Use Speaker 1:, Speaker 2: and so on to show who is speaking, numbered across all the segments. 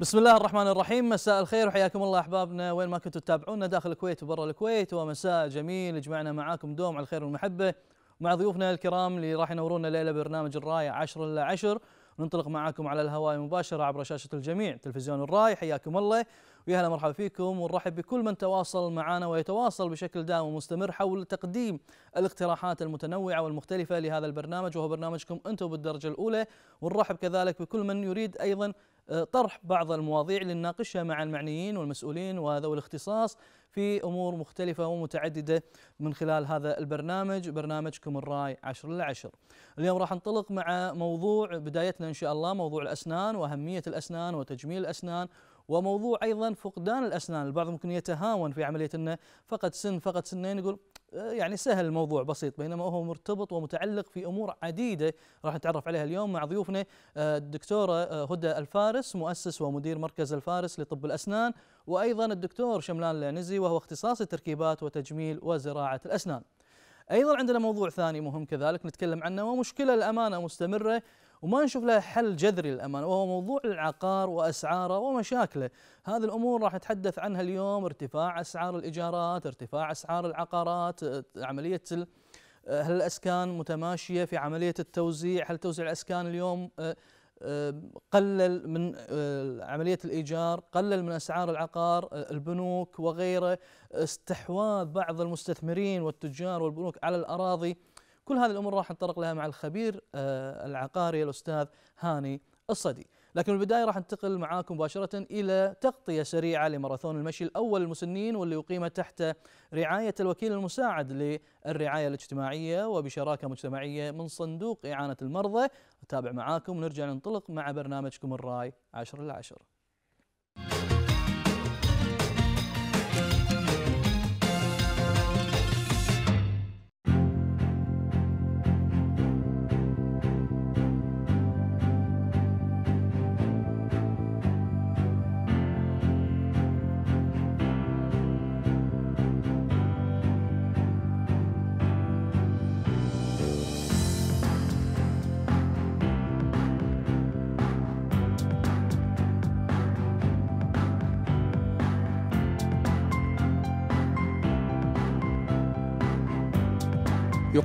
Speaker 1: بسم الله الرحمن الرحيم مساء الخير وحياكم الله احبابنا وين ما كنتوا تتابعونا داخل الكويت وبرا الكويت ومساء جميل جمعنا معاكم دوم على الخير والمحبه مع ضيوفنا الكرام اللي راح ينورونا الليله برنامج الراي 10 الا 10 ننطلق معاكم على الهواء مباشره عبر شاشه الجميع تلفزيون الراي حياكم الله ويا هلا مرحبا فيكم ونرحب بكل من تواصل معنا ويتواصل بشكل دائم ومستمر حول تقديم الاقتراحات المتنوعة والمختلفة لهذا البرنامج وهو برنامجكم أنتم بالدرجة الأولى ونرحب كذلك بكل من يريد أيضا آه، طرح بعض المواضيع لنناقشها مع المعنيين والمسؤولين وذوي الاختصاص في امور مختلفه ومتعدده من خلال هذا البرنامج برنامجكم الراي 10 العشر اليوم راح انطلق مع موضوع بدايتنا ان شاء الله موضوع الاسنان واهميه الاسنان وتجميل الاسنان وموضوع ايضا فقدان الاسنان البعض ممكن يتهاون في عمليه انه فقد سن فقد سنين يقول آه، يعني سهل الموضوع بسيط بينما هو مرتبط ومتعلق في امور عديده راح نتعرف عليها اليوم مع ضيوفنا آه، الدكتوره آه، هدى الفارس مؤسس ومدير مركز الفارس لطب الاسنان وايضا الدكتور شملان العنزي وهو اختصاصي تركيبات وتجميل وزراعه الاسنان. ايضا عندنا موضوع ثاني مهم كذلك نتكلم عنه ومشكله الامانه مستمره وما نشوف له حل جذري للأمانة وهو موضوع العقار وأسعاره ومشاكله هذه الأمور راح نتحدث عنها اليوم ارتفاع أسعار الإيجارات ارتفاع أسعار العقارات آه، عملية آه، هل الأسكان متماشية في عملية التوزيع هل توزيع الأسكان اليوم آه، قلل من عملية الإيجار قلل من أسعار العقار البنوك وغيره استحواذ بعض المستثمرين والتجار والبنوك على الأراضي كل هذه الامور راح نتطرق لها مع الخبير آه، العقاري الاستاذ هاني الصدي لكن البدايه راح ننتقل معاكم مباشره الى تغطيه سريعه لماراثون المشي الاول للمسنين واللي يقيم تحت رعايه الوكيل المساعد للرعايه الاجتماعيه وبشراكه مجتمعيه من صندوق اعانه المرضى نتابع معاكم ونرجع ننطلق مع برنامجكم الراي 10 العشر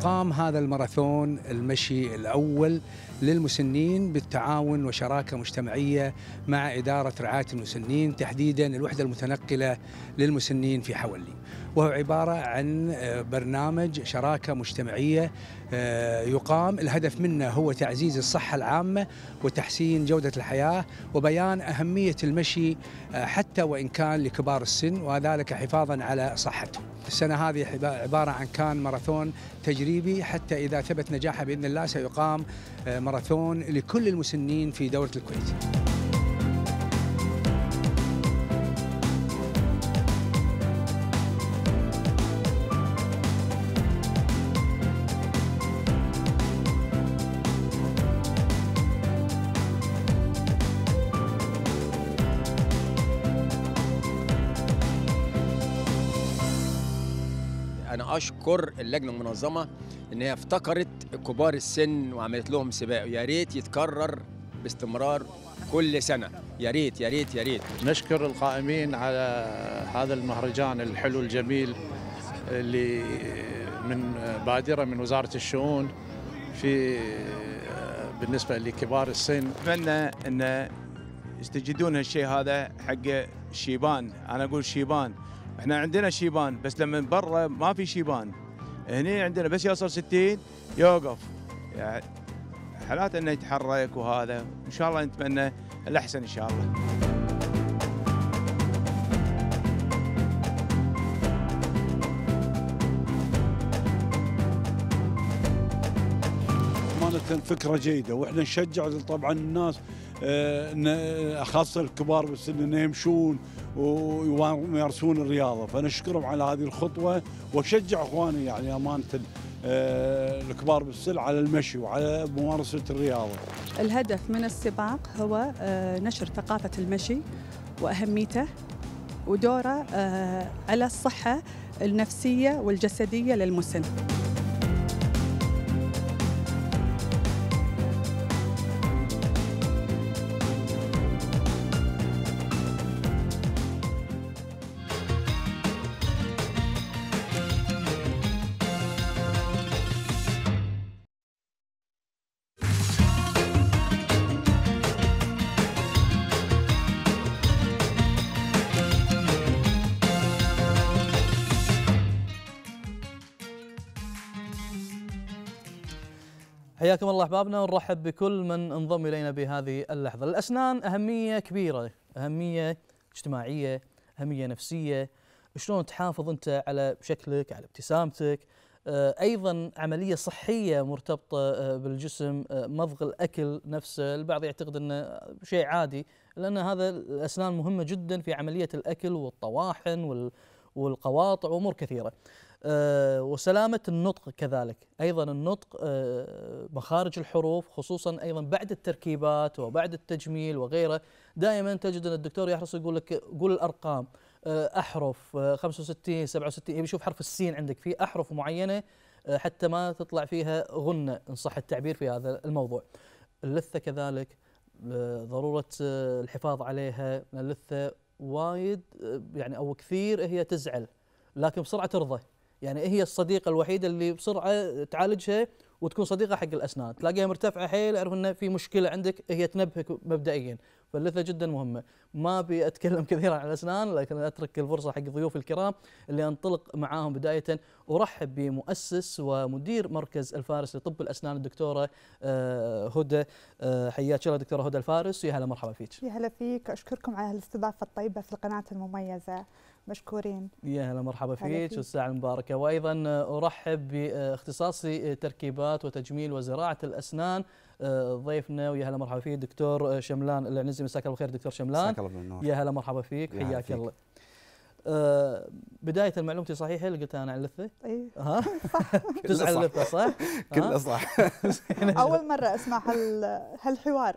Speaker 2: قام هذا الماراثون المشي الأول للمسنين بالتعاون وشراكة مجتمعية مع إدارة رعاية المسنين تحديدا الوحدة المتنقلة للمسنين في حولي وهو عبارة عن آه، برنامج شراكة مجتمعية آه، يقام الهدف منه هو تعزيز الصحة العامة وتحسين جودة الحياة وبيان أهمية المشي آه، حتى وإن كان لكبار السن وذلك حفاظا على صحتهم السنة هذه عبارة عن كان ماراثون تجريبي حتى إذا ثبت نجاحه بإذن الله سيقام آه، ماراثون لكل المسنين في دولة الكويت
Speaker 3: شكر اللجنه المنظمه ان هي افتكرت كبار السن وعملت لهم سباق يا ريت يتكرر باستمرار كل سنه يا ريت يا ريت يا ريت نشكر القائمين على هذا المهرجان الحلو الجميل اللي
Speaker 4: من بادره من وزاره الشؤون في
Speaker 2: بالنسبه لكبار السن اتمنى ان يستجدون هالشيء هذا حق شيبان انا اقول شيبان احنا عندنا شيبان بس لما برا ما في شيبان هني عندنا بس يوصل 60 يوقف يعني حالات انه يتحرك وهذا ان شاء الله نتمنى الاحسن ان شاء الله
Speaker 3: امانه فكره
Speaker 4: جيده واحنا نشجع طبعا الناس آه، آه، خاصه الكبار بالسن أن يمشون ويمارسون الرياضه فنشكرهم على هذه الخطوه واشجع اخواني يعني امانه آه، الكبار بالسن على المشي وعلى ممارسه
Speaker 3: الرياضه. الهدف من السباق هو نشر ثقافه المشي واهميته ودوره على الصحه النفسيه والجسديه للمسن.
Speaker 1: حياكم الله احبابنا ونرحب بكل من انضم الينا بهذه اللحظه. الاسنان اهميه كبيره، اهميه اجتماعيه، اهميه نفسيه، شلون تحافظ انت على شكلك، على ابتسامتك، آه، ايضا عمليه صحيه مرتبطه آه، بالجسم، آه، مضغ الاكل نفسه، البعض يعتقد انه شيء عادي، لان هذا الاسنان مهمه جدا في عمليه الاكل والطواحن وال والقواطع وامور كثيره. آه، وسلامة النطق كذلك أيضا النطق آه، مخارج الحروف خصوصا أيضا بعد التركيبات وبعد التجميل وغيره دائما تجد أن الدكتور يحرص يقول لك قول الأرقام آه، أحرف 65 67 يبي يشوف حرف السين عندك فيه أحرف معينة حتى ما تطلع فيها غنة إن صح التعبير في هذا الموضوع اللثة كذلك ضرورة الحفاظ عليها اللثة وايد يعني أو كثير هي تزعل لكن بسرعة ترضى يعني هي الصديقه الوحيده اللي بسرعه تعالجها وتكون صديقه حق الاسنان تلاقيها مرتفعه حيل اعرف انه في مشكله عندك هي تنبهك مبدئيا فاللثه جدا مهمه ما ابي اتكلم كثيرا عن الاسنان لكن اترك الفرصه حق ضيوف الكرام اللي انطلق معاهم بدايه ارحب بمؤسس ومدير مركز الفارس لطب الاسنان الدكتوره آه، هدى آه، حياك الله دكتوره هدى الفارس يا هلا مرحبا فيك
Speaker 3: يا هلا فيك اشكركم على الاستضافه الطيبه في القناه المميزه مشكورين
Speaker 1: يا هلا مرحبا فيك والساعة المباركة وأيضا أرحب باختصاصي تركيبات وتجميل وزراعة الأسنان آه، ضيفنا ويا هلا مرحبا فيك دكتور شملان العنزي مساك الله بالخير دكتور شملان مساك الله بالنور يا هلا مرحبا فيك حياك الله آه، بداية معلومتي صحيحة إيه اللي قلتها أنا عن اللثة أي ها
Speaker 3: صح جزء عن اللثة صح؟ كله صح أول مرة أسمع هالحوار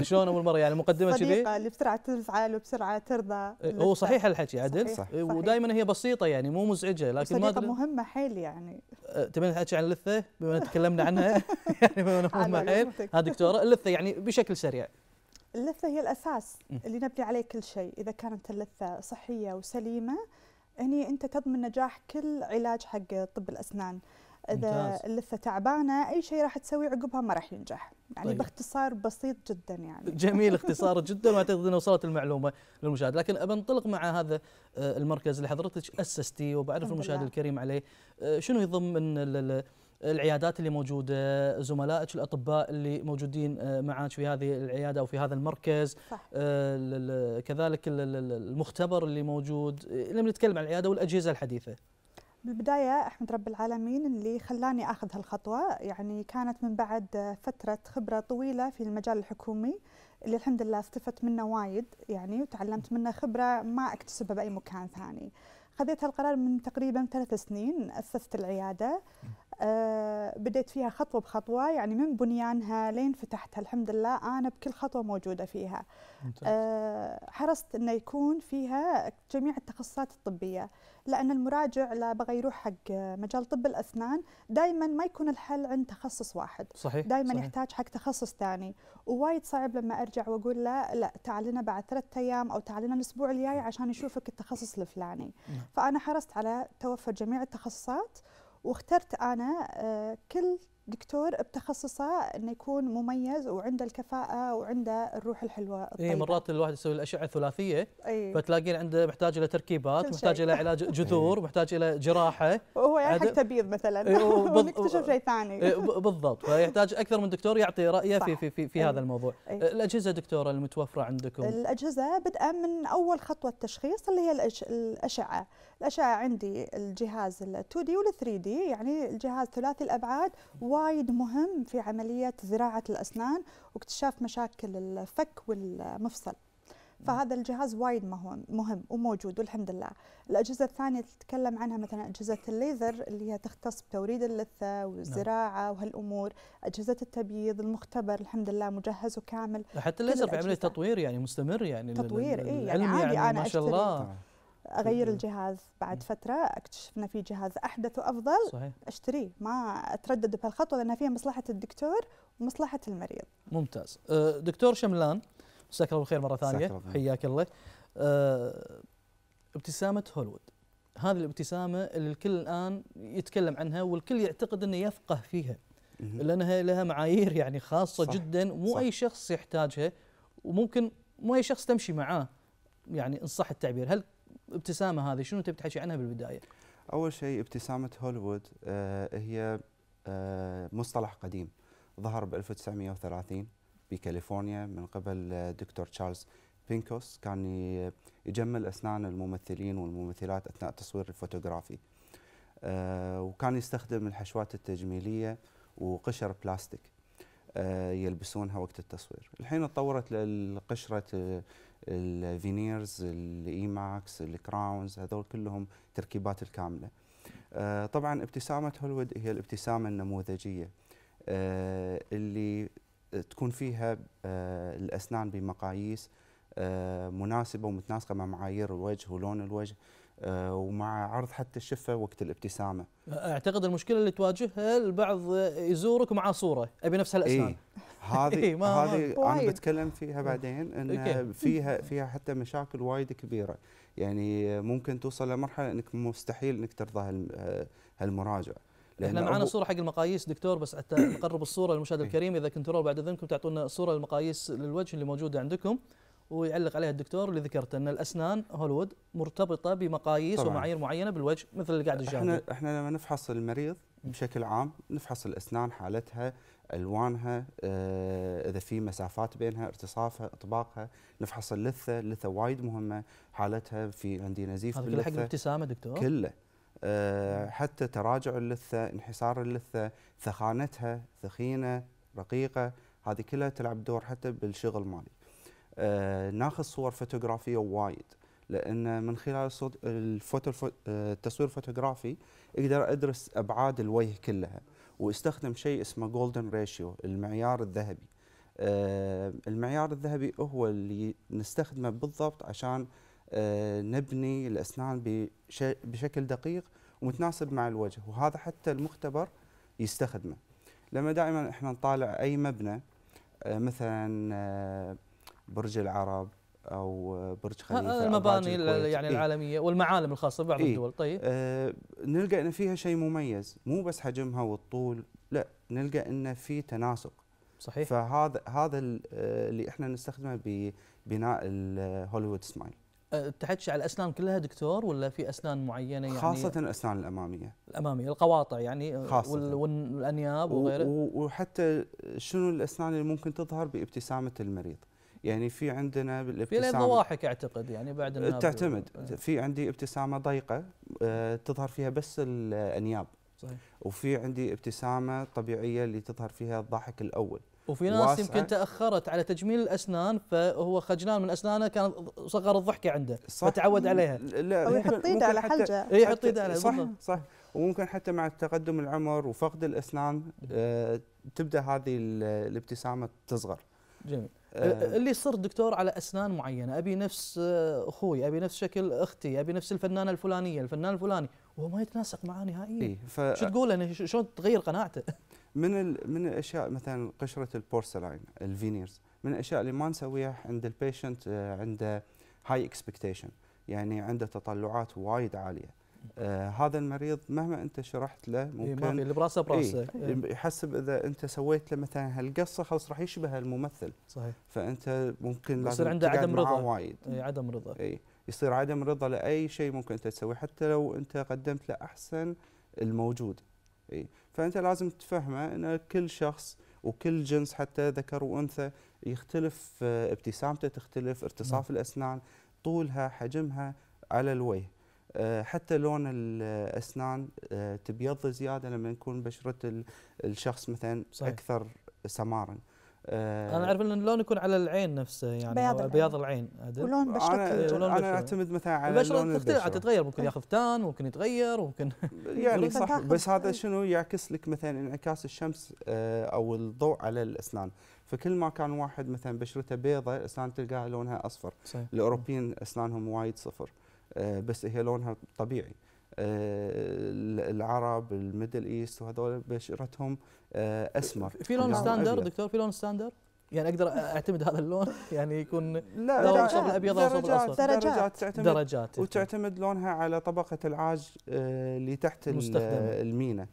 Speaker 1: شلون أول مرة يعني مقدمة كذي؟ صديقة
Speaker 3: اللي بسرعة تزعل وبسرعة ترضى إيه، هو صحيح
Speaker 1: الحكي عدل صحيح. ودائما هي بسيطة يعني مو مزعجة لكن ما أدري
Speaker 3: مهمة حيل يعني
Speaker 1: آه، تبين تحكي عن اللثة بما تكلمنا عنها يعني بما مهمة حيل ها دكتورة اللثة يعني بشكل سريع
Speaker 3: اللثه هي الاساس اللي نبني عليه كل شيء اذا كانت اللثه صحيه وسليمه هني انت تضمن نجاح كل علاج حق طب الاسنان اذا اللثه تعبانه اي شيء راح تسوي عقبها ما راح ينجح يعني طيب. باختصار بسيط جدا يعني جميل اختصار
Speaker 1: جدا واعتقد انه وصلت المعلومه للمشاهد لكن بنطلق انطلق مع هذا آه، المركز اللي حضرتك اسستيه وبعرف المشاهد الكريم عليه آه، شنو يضم من العيادات اللي موجوده زملائك الاطباء اللي موجودين آه، معك في هذه العياده او في هذا المركز صح. آه، كذلك المختبر اللي موجود لما نتكلم عن العياده والاجهزه الحديثه
Speaker 3: بالبداية أحمد رب العالمين اللي خلاني أخذ هالخطوة يعني كانت من بعد فترة خبرة طويلة في المجال الحكومي اللي الحمد لله استفدت منه وايد يعني وتعلمت منه خبرة ما أكتسبها بأي مكان ثاني خذيت هالقرار من تقريبا ثلاث سنين أسست العيادة آه، بديت فيها خطوة بخطوة يعني من بنيانها لين فتحتها الحمد لله أنا بكل خطوة موجودة فيها آه، حرصت أنه يكون فيها جميع التخصصات الطبية لأن المراجع لا بغى يروح حق مجال طب الأسنان دائما ما يكون الحل عند تخصص واحد صحيح دائما يحتاج حق تخصص ثاني ووايد صعب لما أرجع وأقول له لا تعال لنا بعد ثلاثة أيام أو تعال لنا الأسبوع الجاي عشان يشوفك التخصص الفلاني نعم. فأنا حرصت على توفر جميع التخصصات واخترت أنا آه، كل دكتور بتخصصه انه يكون مميز وعنده الكفاءه وعنده الروح الحلوه إيه، الطيبه. اي
Speaker 1: مرات الواحد يسوي الاشعه الثلاثيه أيه؟ فتلاقين عنده محتاج الى تركيبات، محتاج الى علاج جذور، محتاج الى جراحه. وهو يعني حق
Speaker 3: تبيض مثلا إيه، ونكتشف شيء ثاني. إيه،
Speaker 1: بالضبط، فيحتاج اكثر من دكتور يعطي رايه في في في, في هذا الموضوع. أيه؟ الاجهزه دكتوره المتوفره عندكم؟
Speaker 3: الاجهزه بدءا من اول خطوه تشخيص اللي هي الاشعه. الأشعة عندي الجهاز ال 2 دي وال 3 دي يعني الجهاز ثلاثي الأبعاد وايد مهم في عملية زراعة الأسنان واكتشاف مشاكل الفك والمفصل فهذا الجهاز وايد مهم مهم وموجود والحمد لله الاجهزه الثانيه اللي تتكلم عنها مثلا اجهزه الليزر اللي هي تختص بتوريد اللثه نعم. والزراعه وهالامور اجهزه التبييض المختبر الحمد لله مجهز وكامل حتى الليزر في عمليه
Speaker 1: تطوير يعني مستمر يعني تطوير اي يعني, يعني, يعني ما شاء الله
Speaker 3: اغير الجهاز بعد فتره اكتشف ان في جهاز احدث وافضل صحيح. اشتريه ما اتردد بهالخطوه لانها فيها مصلحه الدكتور ومصلحه المريض
Speaker 1: ممتاز أه، دكتور شملان مساك الله بالخير مره ثانيه حياك الله أه، ابتسامه هوليوود هذه الابتسامه اللي الكل الان يتكلم عنها والكل يعتقد انه يفقه فيها لانها لها معايير يعني خاصه صح جدا مو صح اي شخص يحتاجها وممكن مو اي شخص تمشي معاه يعني ان صح التعبير هل ابتسامه هذه شنو تبي تحكي عنها بالبدايه؟
Speaker 2: اول شيء ابتسامه هوليوود آه، هي آه، مصطلح قديم ظهر ب 1930 بكاليفورنيا من قبل آه، دكتور تشارلز بينكوس كان يجمل اسنان الممثلين والممثلات اثناء التصوير الفوتوغرافي وكان يستخدم الحشوات التجميليه وقشر بلاستيك يلبسونها وقت التصوير الحين تطورت للقشره الفينيرز الاي ماكس الكراونز هذول كلهم تركيبات الكامله آه، طبعا ابتسامه هوليوود هي الابتسامه النموذجيه آه، اللي تكون فيها آه، الاسنان بمقاييس مناسبه ومتناسقه مع معايير الوجه ولون الوجه ومع عرض حتى الشفه وقت الابتسامه.
Speaker 1: اعتقد المشكله اللي تواجهها البعض يزورك مع صوره ابي
Speaker 2: نفس هالاسنان. إيه؟ هذه إيه، هذه انا بتكلم فيها إيه. بعدين ان فيها فيها حتى مشاكل وايد كبيره يعني ممكن توصل لمرحله انك مستحيل انك ترضى هالمراجع احنا معنا
Speaker 1: صوره حق المقاييس دكتور بس حتى نقرب الصوره للمشاهد الكريم اذا كنترول بعد اذنكم تعطونا صوره للمقاييس للوجه اللي موجوده عندكم ويعلق عليها الدكتور اللي ذكرته ان الاسنان هوليوود مرتبطه بمقاييس طبعاً. ومعايير معينه بالوجه مثل اللي قاعد الجانب احنا
Speaker 2: احنا لما نفحص المريض بشكل عام نفحص الاسنان حالتها الوانها آه، اذا في مسافات بينها ارتصافها اطباقها نفحص اللثه اللثه وايد مهمه حالتها في عندي نزيف باللثه حق الابتسامه دكتور كله أه حتى تراجع اللثه انحسار اللثه ثخانتها ثخينه رقيقه هذه كلها تلعب دور حتى بالشغل مالي أه ناخذ صور فوتوغرافيه وايد لان من خلال الفوتو آه، التصوير الفوتوغرافي اقدر ادرس ابعاد الوجه كلها واستخدم شيء اسمه جولدن ريشيو المعيار الذهبي آه، المعيار الذهبي هو اللي نستخدمه بالضبط عشان آه، نبني الاسنان بشكل دقيق ومتناسب مع الوجه وهذا حتى المختبر يستخدمه لما دائما احنا نطالع اي مبنى آه، مثلا برج العرب او برج آه، آه، خليفه المباني يعني إيه. العالميه إيه؟ والمعالم الخاصه ببعض إيه؟ الدول طيب آه نلقى ان فيها شيء مميز مو بس حجمها والطول لا نلقى ان في تناسق صحيح فهذا هذا آه، اللي احنا نستخدمه ببناء الهوليوود سمايل
Speaker 1: تحكي على الاسنان كلها دكتور ولا في اسنان معينه يعني خاصه
Speaker 2: الاسنان الاماميه
Speaker 1: الاماميه القواطع يعني خاصة والانياب وغيره
Speaker 2: وحتى شنو الاسنان اللي ممكن تظهر بابتسامه المريض يعني في عندنا بالابتسامه في ضواحك
Speaker 1: اعتقد يعني بعد النبض تعتمد إيه.
Speaker 2: في عندي ابتسامه ضيقه آه، تظهر فيها بس الانياب صحيح وفي عندي ابتسامه طبيعيه اللي تظهر فيها الضحك الاول وفي ناس يمكن
Speaker 1: تاخرت على تجميل الاسنان فهو خجلان من اسنانه كان صغر الضحكه عنده صح فتعود عليها لا او يحط ايده على حلجه اي يحط ايده على صح
Speaker 2: صح وممكن حتى مع تقدم العمر وفقد الاسنان آه، تبدا هذه الابتسامه تصغر جميل آه.
Speaker 1: اللي صرت دكتور على اسنان معينه ابي نفس آه، اخوي ابي نفس شكل اختي ابي نفس الفنانه الفلانيه الفنان الفلاني وهو ما يتناسق معاه نهائيا إيه
Speaker 2: ف... شو تقول
Speaker 1: انا شلون تغير قناعته
Speaker 2: من ال... من الاشياء مثلا قشره البورسلين الفينيرز من الاشياء اللي ما نسويها عند البيشنت آه، عنده هاي اكسبكتيشن يعني عنده تطلعات وايد عاليه آه هذا المريض مهما انت شرحت له إيه، ممكن إيه اللي براسه إيه، براسه إيه يحسب اذا انت سويت له مثلا هالقصه خلاص راح يشبه الممثل صحيح فانت ممكن لازم يصير عنده عدم رضا وايد اي عدم رضا اي يصير عدم رضا لاي شيء ممكن انت تسويه حتى لو انت قدمت له احسن الموجود اي فانت لازم تفهمه ان كل شخص وكل جنس حتى ذكر وانثى يختلف آه، ابتسامته تختلف ارتصاف نعم. الاسنان طولها حجمها على الوجه آه، حتى لون الاسنان آه، تبيض زياده لما يكون بشره الشخص مثلا صحيح. اكثر سمارا آه، انا اعرف
Speaker 1: ان اللون يكون على العين نفسه يعني بياض العين, بياض العين ولون بشرة انا, ولون أنا اعتمد مثلا على البشرة لون البشره تتغير ممكن إيه. ياخذ تان ممكن يتغير ممكن يعني صح بس هذا
Speaker 2: شنو يعكس لك مثلا انعكاس الشمس او الضوء على الاسنان فكل ما كان واحد مثلا بشرته بيضة اسنان تلقاها لونها اصفر صحيح. الاوروبيين اسنانهم وايد صفر آه، بس هي لونها طبيعي آه، العرب الميدل ايست وهذول بشرتهم آه، اسمر في لون ستاندر
Speaker 1: دكتور في لون ستاندر
Speaker 2: يعني اقدر اعتمد هذا اللون يعني يكون لا درجات صوب درجات, او درجات درجات تعتمد درجات وتعتمد لونها على طبقه العاج اللي تحت المينا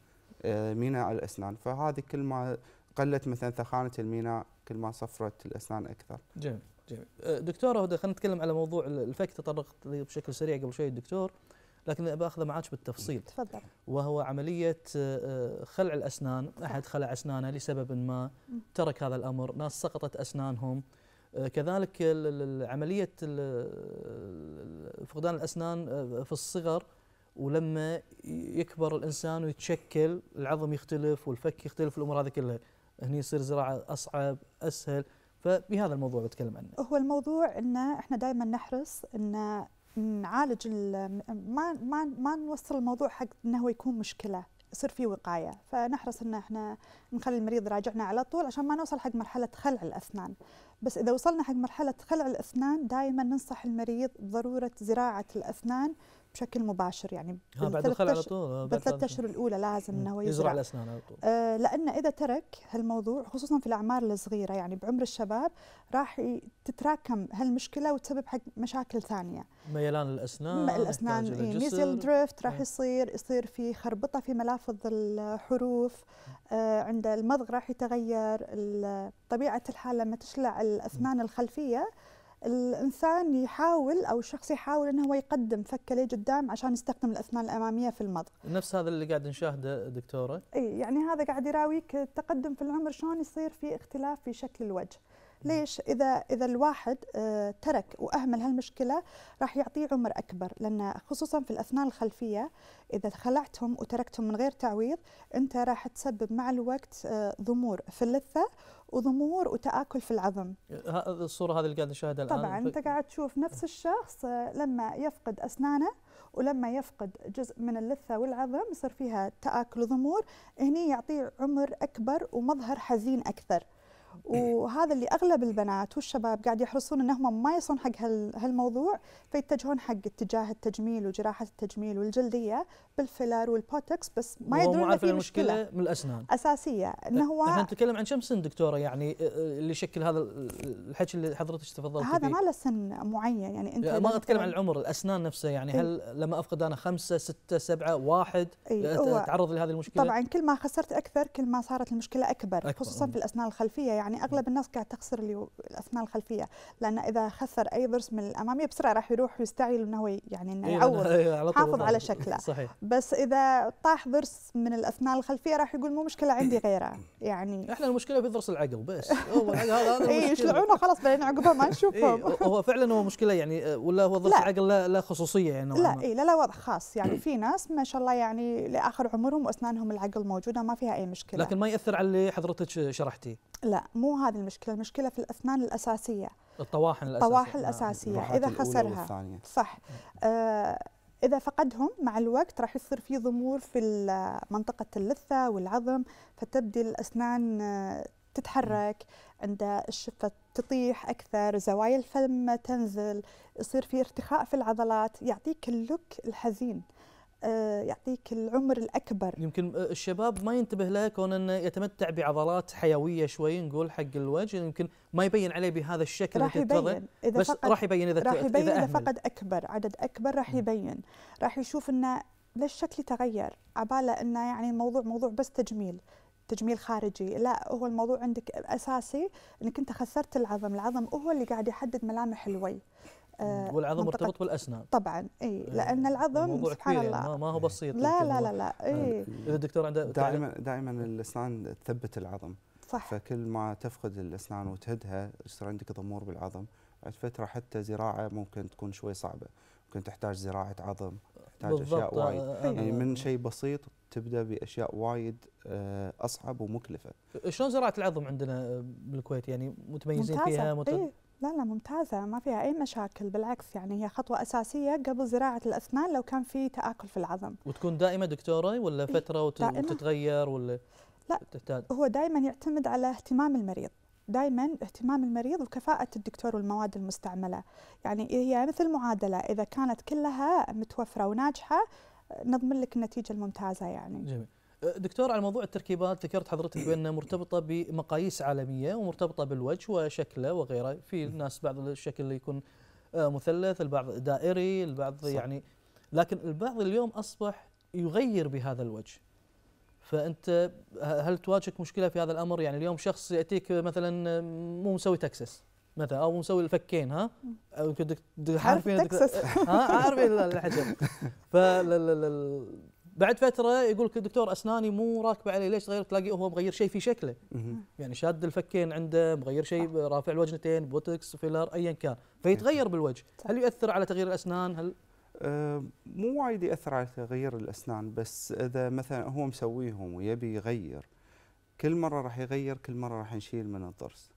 Speaker 2: مينا الاسنان فهذه كل ما قلت مثلا ثخانه المينا كل ما صفرت الاسنان اكثر
Speaker 1: جميل جميل أه، دكتوره أه، هدى خلينا نتكلم على موضوع الفك تطرقت له بشكل سريع قبل شوي الدكتور لكن ابى اخذه معك بالتفصيل تفضل وهو عمليه أه، خلع الاسنان احد خلع اسنانه لسبب ما ترك هذا الامر ناس سقطت اسنانهم كذلك عمليه فقدان الاسنان في الصغر ولما يكبر الانسان ويتشكل العظم يختلف والفك يختلف الامور هذه كلها هني يصير زراعه اصعب اسهل فبهذا الموضوع بتكلم عنه
Speaker 3: هو الموضوع ان احنا دائما نحرص ان نعالج ما ما ما نوصل الموضوع حق انه هو يكون مشكله يصير في وقايه فنحرص ان احنا نخلي المريض راجعنا على طول عشان ما نوصل حق مرحله خلع الاسنان بس اذا وصلنا حق مرحله خلع الاسنان دائما ننصح المريض بضروره زراعه الاسنان بشكل مباشر يعني بعد الخلع على طول بالثلاث اشهر الاولى لازم انه هو يزرع, يزرع الاسنان على طول آه لانه اذا ترك هالموضوع خصوصا في الاعمار الصغيره يعني بعمر الشباب راح تتراكم هالمشكله وتسبب حق مشاكل ثانيه
Speaker 1: ميلان الاسنان الاسنان إيه ميزيل دريفت
Speaker 3: راح يصير يصير في خربطه في ملافظ الحروف آه عند المضغ راح يتغير طبيعه الحال لما تشلع الاسنان الخلفيه الانسان يحاول او الشخص يحاول انه هو يقدم فك ليج عشان يستخدم الاثنان الاماميه في المضغ.
Speaker 1: نفس هذا اللي قاعد نشاهده دكتوره؟ اي
Speaker 3: يعني هذا قاعد يراويك التقدم في العمر شلون يصير في اختلاف في شكل الوجه. ليش؟ إذا إذا الواحد آه، ترك وأهمل هالمشكلة راح يعطيه عمر أكبر لأن خصوصا في الأثنان الخلفية إذا خلعتهم وتركتهم من غير تعويض أنت راح تسبب مع الوقت آه، ضمور في اللثة وضمور وتآكل في العظم
Speaker 1: الصورة هذه اللي قاعد نشاهدها الآن طبعا ف... أنت
Speaker 3: قاعد تشوف نفس الشخص آه، لما يفقد أسنانه ولما يفقد جزء من اللثة والعظم يصير فيها تآكل وضمور هني يعطيه عمر أكبر ومظهر حزين أكثر وهذا اللي اغلب البنات والشباب قاعد يحرصون انهم ما يصون حق هالموضوع فيتجهون حق اتجاه التجميل وجراحه التجميل والجلديه بالفيلر والبوتوكس بس ما يدرون ان في المشكله من الاسنان اساسيه انه هو احنا
Speaker 1: نتكلم عن كم سن دكتوره يعني آه، آه، اللي يشكل هذا الحكي اللي حضرتك تفضلتي هذا ما
Speaker 3: له سن معين يعني انت ما اتكلم عن
Speaker 1: العمر الاسنان نفسها يعني إيه. هل لما افقد انا خمسة ستة سبعة واحد إيه، أتعرض لهذه المشكله طبعا
Speaker 3: كل ما خسرت اكثر كل ما صارت المشكله اكبر, أكبر خصوصا في الاسنان الخلفيه يعني يعني اغلب الناس قاعد تخسر اللي الاسنان الخلفيه لان اذا خسر اي ضرس من الاماميه بسرعه راح يروح ويستعجل انه هو يعني انه إيه، يعوض إيه، حافظ على شكله صحيح. بس اذا طاح ضرس من الاسنان الخلفيه راح يقول مو مشكله عندي غيره
Speaker 1: يعني احنا المشكله في ضرس العقل بس هو هذا هذا اي يشلعونه
Speaker 3: خلاص بعدين عقبها ما إيه، نشوفهم
Speaker 1: هو فعلا هو مشكله يعني آه، ولا هو ضرس العقل لا لا خصوصيه يعني لا اي
Speaker 3: لا لا وضع خاص يعني في ناس ما شاء الله يعني لاخر عمرهم واسنانهم العقل موجوده ما فيها اي مشكله لكن
Speaker 1: ما ياثر على اللي حضرتك شرحتي
Speaker 3: لا مو هذه المشكله المشكله في الاسنان الاساسيه
Speaker 1: الطواحن الاساسيه الطواحن نعم. الاساسيه آه. اذا خسرها
Speaker 3: صح آه اذا فقدهم مع الوقت راح يصير في ضمور في منطقه اللثه والعظم فتبدي الاسنان آه، تتحرك عند الشفة تطيح أكثر زوايا الفم تنزل يصير في ارتخاء في العضلات يعطيك اللوك الحزين آه، يعطيك العمر الاكبر يمكن
Speaker 1: آه، الشباب ما ينتبه لها كون انه يتمتع بعضلات حيويه شوي نقول حق الوجه يمكن ما يبين عليه بهذا الشكل راح يبين إذا بس راح يبين اذا راح يبين اذا, إذا فقد
Speaker 3: اكبر عدد اكبر راح يبين راح يشوف انه ليش شكلي تغير عباله انه يعني الموضوع موضوع بس تجميل تجميل خارجي لا هو الموضوع عندك اساسي انك انت خسرت العظم العظم هو اللي قاعد يحدد ملامح الوجه آه، والعظم مرتبط بالاسنان طبعا اي آه، لان العظم سبحان يعني، الله ما هو بسيط لا لا لا لا آه، اي
Speaker 2: الدكتور عنده دائما دائما الاسنان تثبت العظم صح فكل ما تفقد الاسنان وتهدها يصير عندك ضمور بالعظم بعد فتره حتى زراعه ممكن تكون شوي صعبه ممكن تحتاج زراعه عظم تحتاج اشياء وايد يعني من شيء بسيط تبدا باشياء وايد اصعب ومكلفه
Speaker 1: شلون زراعه العظم عندنا بالكويت يعني متميزين
Speaker 3: فيها مت... لا لا ممتازة ما فيها أي مشاكل بالعكس يعني هي خطوة أساسية قبل زراعة الأسنان لو كان في تآكل في العظم
Speaker 1: وتكون دائمة دكتورة ولا إيه، فترة وتتغير ولا لا تحتاج.
Speaker 3: هو دائما يعتمد على اهتمام المريض دائما اهتمام المريض وكفاءة الدكتور والمواد المستعملة يعني هي مثل معادلة إذا كانت كلها متوفرة وناجحة نضمن لك النتيجة الممتازة يعني
Speaker 1: جميل. دكتور على موضوع التركيبات ذكرت حضرتك بأنها مرتبطة بمقاييس عالمية ومرتبطة بالوجه وشكله وغيره في ناس بعض الشكل يكون آه، مثلث البعض دائري البعض صح. يعني لكن البعض اليوم أصبح يغير بهذا الوجه فأنت آه، هل تواجهك مشكلة في هذا الأمر يعني اليوم شخص يأتيك مثلا آه، مو مسوي تكسس مثلا او مسوي الفكين ها عارفين عارفين ها عارفين الحجم ف بعد فتره يقول لك الدكتور اسناني مو راكبه عليه ليش تغير تلاقيه هو مغير شيء في شكله يعني شاد الفكين عنده مغير شيء رافع الوجنتين بوتكس فيلر ايا كان فيتغير بالوجه هل يؤثر على تغيير الاسنان
Speaker 2: هل أه مو وايد ياثر على تغيير الاسنان بس اذا مثلا هو مسويهم ويبي يغير كل مره راح يغير كل مره راح نشيل من الضرس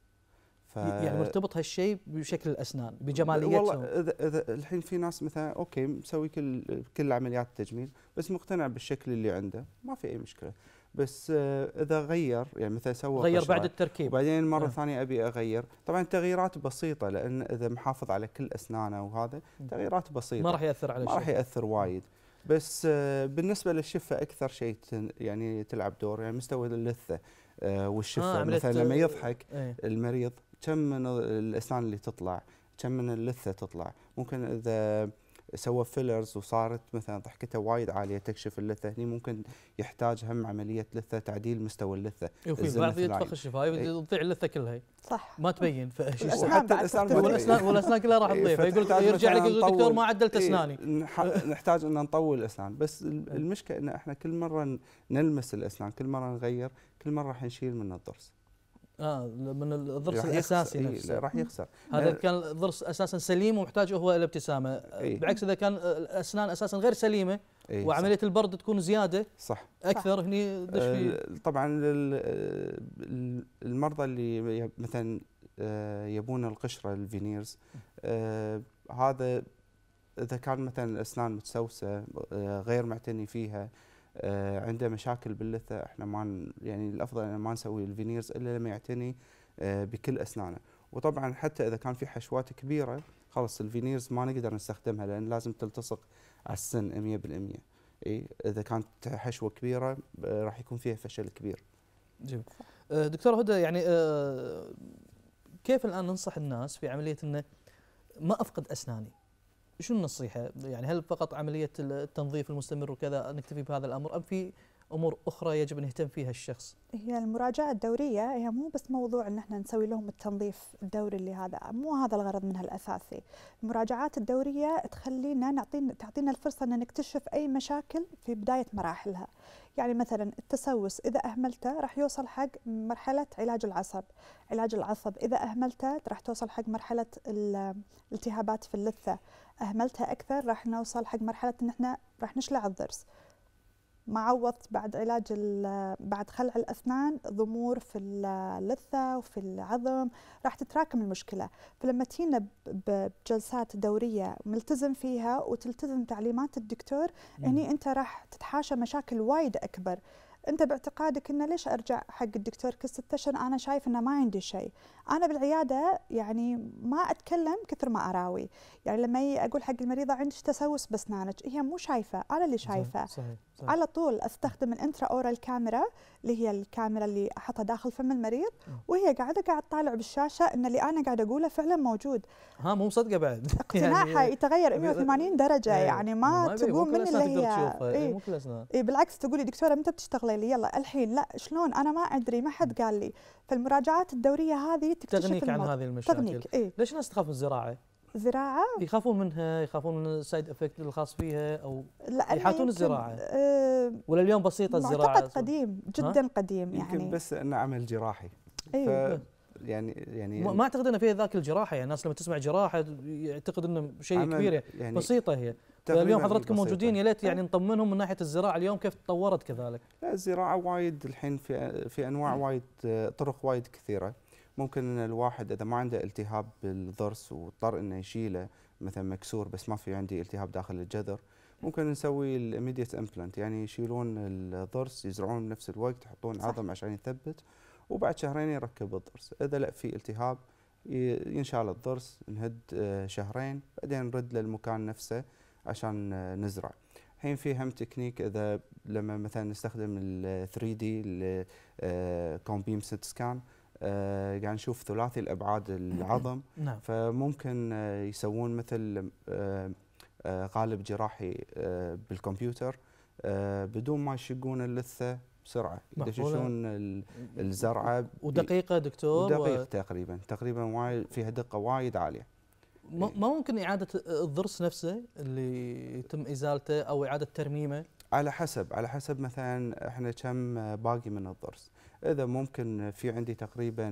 Speaker 2: ف... يعني مرتبط
Speaker 1: هالشيء بشكل الاسنان بجماليتهم والله
Speaker 2: إذا, اذا الحين في ناس مثلا اوكي مسوي كل كل عمليات التجميل بس مقتنع بالشكل اللي عنده ما في اي مشكله بس آه، اذا غير يعني مثلا سوى غير بعد التركيب وبعدين مره آه. ثانيه ابي اغير طبعا تغييرات بسيطه لان اذا محافظ على كل اسنانه وهذا تغييرات بسيطه ما راح ياثر على ما راح ياثر وايد بس آه، بالنسبه للشفه اكثر شيء يعني تلعب دور يعني مستوى اللثه آه، والشفه آه مثلا لما يضحك ايه المريض كم من الاسنان اللي تطلع كم من اللثه تطلع ممكن اذا سوى فيلرز وصارت مثلا ضحكته وايد عاليه تكشف اللثه هني ممكن يحتاج هم عمليه لثه تعديل مستوى اللثه إيه، وفي بعض يتفخ الشفايف
Speaker 1: تضيع اللثه كلها صح ما تبين حتى الاسنان والاسنان والاسنان كلها راح إيه، تضيع فيقول يرجع لك يقول دكتور ما عدلت إيه، اسناني
Speaker 2: نحتاج ان نطول الاسنان بس المشكله ان احنا كل مره نلمس الاسنان كل مره نغير كل مره راح نشيل من الضرس
Speaker 1: اه من الضرس الاساسي نفسه راح يخسر هذا كان الضرس اساسا سليم ومحتاج هو الابتسامه إيه؟ بعكس اذا كان آه، الاسنان اساسا غير سليمه
Speaker 2: إيه وعمليه صح. البرد تكون زياده صح اكثر صح هني دش فيه آه، طبعا آه، المرضى اللي مثلا يبون القشره الفينيرز هذا اذا كان مثلا الاسنان متسوسه غير معتني فيها آه، عنده مشاكل باللثه احنا ما يعني الافضل ان ما نسوي الفينيرز الا لما يعتني آه، بكل اسنانه وطبعا حتى اذا كان في حشوات كبيره خلص الفينيرز ما نقدر نستخدمها لان لازم تلتصق على السن 100% اي اذا كانت حشوه كبيره آه، راح يكون فيها فشل كبير. جميل.
Speaker 1: دكتور هدى يعني كيف الان ننصح الناس في عمليه انه ما افقد اسناني؟ شو النصيحة؟ يعني هل فقط عملية التنظيف المستمر وكذا نكتفي بهذا الأمر أم في امور اخرى يجب ان يهتم فيها الشخص
Speaker 3: هي المراجعه الدوريه هي مو بس موضوع ان احنا نسوي لهم التنظيف الدوري اللي هذا مو هذا الغرض منها الاساسي المراجعات الدوريه تخلينا نعطينا تعطينا الفرصه ان نكتشف اي مشاكل في بدايه مراحلها يعني مثلا التسوس اذا اهملته راح يوصل حق مرحله علاج العصب علاج العصب اذا اهملته راح توصل حق مرحله الالتهابات في اللثه اهملتها اكثر راح نوصل حق مرحله ان احنا راح نشلع الضرس معوض بعد علاج بعد خلع الاسنان ضمور في اللثه وفي العظم راح تتراكم المشكله فلما تينا بجلسات دوريه ملتزم فيها وتلتزم تعليمات الدكتور هني انت راح تتحاشى مشاكل وايد اكبر انت باعتقادك انه ليش ارجع حق الدكتور كل ست اشهر انا شايف انه ما عندي شيء انا بالعياده يعني ما اتكلم كثر ما اراوي يعني لما اقول حق المريضه عندك تسوس باسنانك هي مو شايفه انا اللي شايفه صحيح. صحيح. على طول استخدم الانترا اورال كاميرا اللي هي الكاميرا اللي احطها داخل فم المريض آه. وهي قاعده قاعد تطالع بالشاشه ان اللي انا قاعده اقوله فعلا موجود
Speaker 1: ها مو مصدقه بعد يعني اقتناعها يعني يتغير 180 درجه يعني, يعني ما تقوم من اللي هي إيه. إيه مو كل
Speaker 3: إيه بالعكس تقولي دكتوره متى بتشتغلي لي يلا الحين لا شلون انا ما ادري ما حد قال لي فالمراجعات الدوريه هذه تكتشف تغنيك عن هذه المشاكل تغنيك
Speaker 1: إيه؟ ليش الناس تخاف من الزراعه؟ زراعه يخافون منها يخافون من السايد افكت الخاص فيها او يحاتون الزراعه أه
Speaker 3: ولا اليوم بسيطه معتقد الزراعه معتقد قديم جدا قديم يعني يمكن
Speaker 2: بس انه عمل جراحي ايوه يعني يعني ما
Speaker 1: اعتقد انه فيها ذاك الجراحه يعني الناس لما تسمع جراحه يعتقد انه شيء كبير يعني،, يعني بسيطه
Speaker 2: هي فاليوم حضرتكم موجودين يا ليت يعني
Speaker 1: إيه. نطمنهم من ناحيه الزراعه اليوم كيف تطورت كذلك؟
Speaker 2: لا الزراعه وايد الحين في في انواع إيه. وايد آه، طرق وايد كثيره ممكن ان الواحد اذا ما عنده التهاب بالضرس واضطر انه يشيله مثلا مكسور بس ما في عندي التهاب داخل الجذر ممكن نسوي الاميديت امبلانت يعني يشيلون الضرس يزرعون بنفس الوقت يحطون عظم عشان يثبت وبعد شهرين يركب الضرس اذا لا في التهاب ينشال الضرس نهد آه، شهرين بعدين نرد للمكان نفسه عشان آه، نزرع الحين في هم تكنيك اذا لما مثلا نستخدم ال 3 دي كومبيم سيت سكان قاعد آه، يعني نشوف ثلاثي الابعاد العظم نعم. فممكن آه، يسوون مثل قالب آه، جراحي بالكمبيوتر بدون ما يشقون اللثه بسرعه نعم، يدششون الزرعه ودقيقه دكتور دقيقه و... تقريبا تقريبا وايد فيها دقه وايد عاليه
Speaker 1: ما ممكن اعاده الضرس نفسه اللي يتم ازالته او اعاده ترميمه
Speaker 2: على حسب على حسب مثلا احنا كم باقي من الضرس اذا ممكن في عندي تقريبا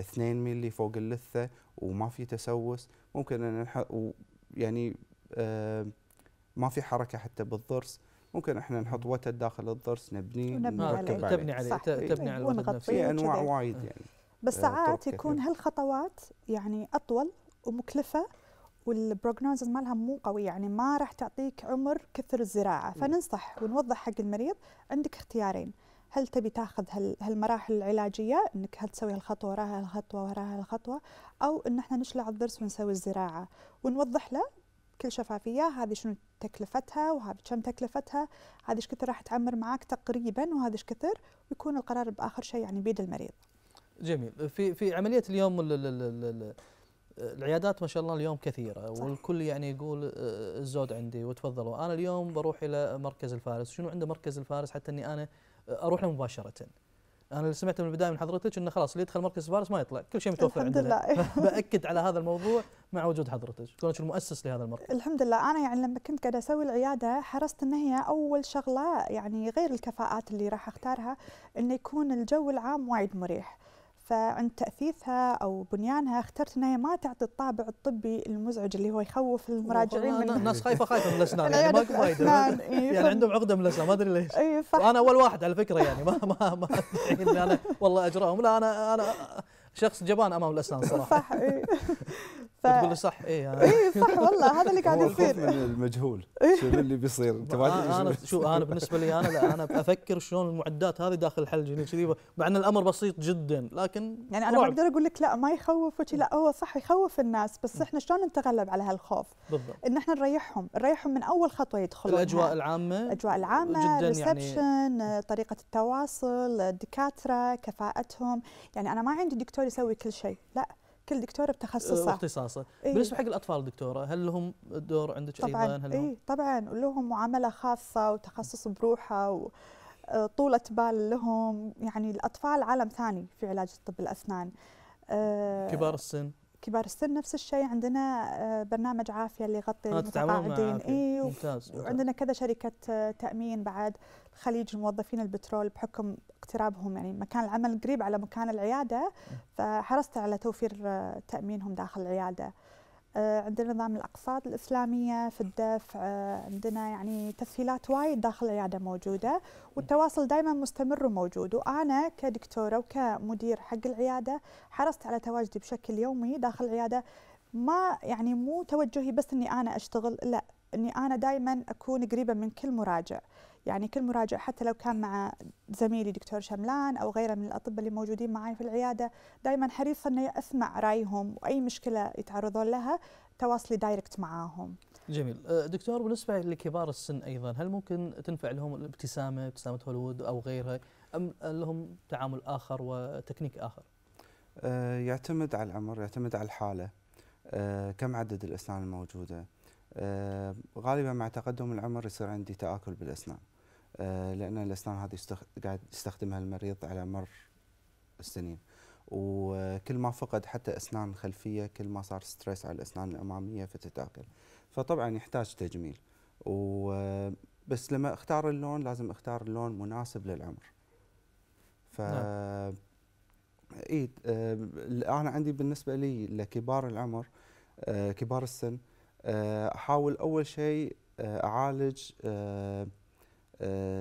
Speaker 2: 2 آه، ملي فوق اللثه وما في تسوس ممكن أنا يعني آه، ما في حركه حتى بالضرس ممكن احنا نحط وتد داخل الضرس نبنيه ونبني عليه تبني عليه تبني على الوتد في انواع وايد آه. يعني
Speaker 3: بس ساعات يكون يعني. هالخطوات يعني اطول ومكلفه والبروجنوزز مالها مو قوي يعني ما راح تعطيك عمر كثر الزراعه فننصح ونوضح حق المريض عندك اختيارين هل تبي تاخذ هالمراحل العلاجيه انك هل تسوي هالخطوه وراها هالخطوه وراها هالخطوه او ان احنا نشلع الضرس ونسوي الزراعه ونوضح له بكل شفافيه هذه شنو تكلفتها وهذه كم تكلفتها هذه ايش كثر راح تعمر معك تقريبا وهذا ايش كثر ويكون القرار باخر شيء يعني بيد المريض.
Speaker 1: جميل في في عمليه اليوم العيادات ما شاء الله اليوم كثيرة صح. والكل يعني يقول الزود عندي وتفضلوا أنا اليوم بروح إلى مركز الفارس شنو عنده مركز الفارس حتى أني أنا اروح له مباشره انا اللي سمعته من البدايه من حضرتك انه خلاص اللي يدخل مركز فارس ما يطلع كل شيء متوفر الحمد عندنا لله. باكد على هذا الموضوع مع وجود حضرتك كونك المؤسس لهذا المركز
Speaker 3: الحمد لله انا يعني لما كنت قاعده اسوي العياده حرصت ان هي اول شغله يعني غير الكفاءات اللي راح اختارها انه يكون الجو العام وايد مريح فعند تأثيثها أو بنيانها اخترت أنها ما تعطي الطابع الطبي المزعج اللي هو يخوف المراجعين من الناس
Speaker 1: خايفة خايفة من الأسنان يعني ما فايدة نعم، يعني إيه، عندهم عقدة من الأسنان ما أدري ليش إيه، وأنا أول واحد على فكرة يعني ما ما ما أنا والله أجراهم لا أنا أنا شخص جبان أمام
Speaker 2: الأسنان صراحة صح إيه. ف...
Speaker 1: تقول صح اي يعني. آه. اي صح والله هذا اللي قاعد يصير من
Speaker 3: المجهول إيه. شو اللي بيصير
Speaker 2: انت ما آه، انا شو انا بالنسبه لي انا لا انا
Speaker 1: افكر شلون المعدات هذه داخل الحلج كذي مع ان الامر بسيط جدا لكن يعني انا ما اقدر
Speaker 3: اقول لك لا ما يخوف وشي لا هو صح يخوف الناس بس احنا شلون نتغلب على هالخوف بالضبط ان احنا نريحهم نريحهم من اول خطوه يدخلون الاجواء العامه الاجواء العامه ريسبشن يعني طريقه التواصل الدكاتره كفاءتهم يعني انا ما عندي دكتور يسوي كل شيء لا كل دكتوره بتخصصها آه، اختصاصه
Speaker 1: إيه؟ بالنسبه حق الاطفال دكتوره هل لهم دور عندك طبعاً ايضا هل إيه؟
Speaker 3: طبعا لهم معامله خاصه وتخصص بروحه و... آه، طولة بال لهم يعني الأطفال عالم ثاني في علاج طب الأسنان آه، كبار السن كبار السن نفس الشيء عندنا آه، برنامج عافيه اللي يغطي آه، المتقاعدين آه، اي وعندنا كذا شركه تامين بعد خليج موظفين البترول بحكم اقترابهم يعني مكان العمل قريب على مكان العياده فحرصت على توفير تامينهم داخل العياده آه، عندنا نظام الاقساط الاسلاميه في الدفع آه، عندنا يعني تسهيلات وايد داخل العياده موجوده والتواصل دائما مستمر وموجود وانا كدكتوره وكمدير حق العياده حرصت على تواجدي بشكل يومي داخل العياده ما يعني مو توجهي بس اني انا اشتغل لا اني انا دائما اكون قريبه من كل مراجع يعني كل مراجع حتى لو كان مع زميلي دكتور شملان او غيره من الاطباء اللي موجودين معي في العياده دائما حريصه اني اسمع رايهم واي مشكله يتعرضون لها تواصلي دايركت معاهم
Speaker 1: جميل أه، دكتور بالنسبه لكبار السن ايضا هل ممكن تنفع لهم الابتسامه ابتسامه هوليوود او غيرها ام لهم تعامل اخر وتكنيك اخر
Speaker 2: أه، يعتمد على العمر يعتمد على الحاله أه، كم عدد الاسنان الموجوده آه، غالبا مع تقدم العمر يصير عندي تآكل بالأسنان آه، لأن الأسنان هذه قاعد يستخدمها المريض على مر السنين وكل ما فقد حتى أسنان خلفية كل ما صار ستريس على الأسنان الأمامية فتتآكل فطبعا يحتاج تجميل و بس لما اختار اللون لازم اختار اللون مناسب للعمر ف نعم. إيه آه انا عندي بالنسبه لي لكبار العمر آه كبار السن آه، احاول اول شيء آه، اعالج آه،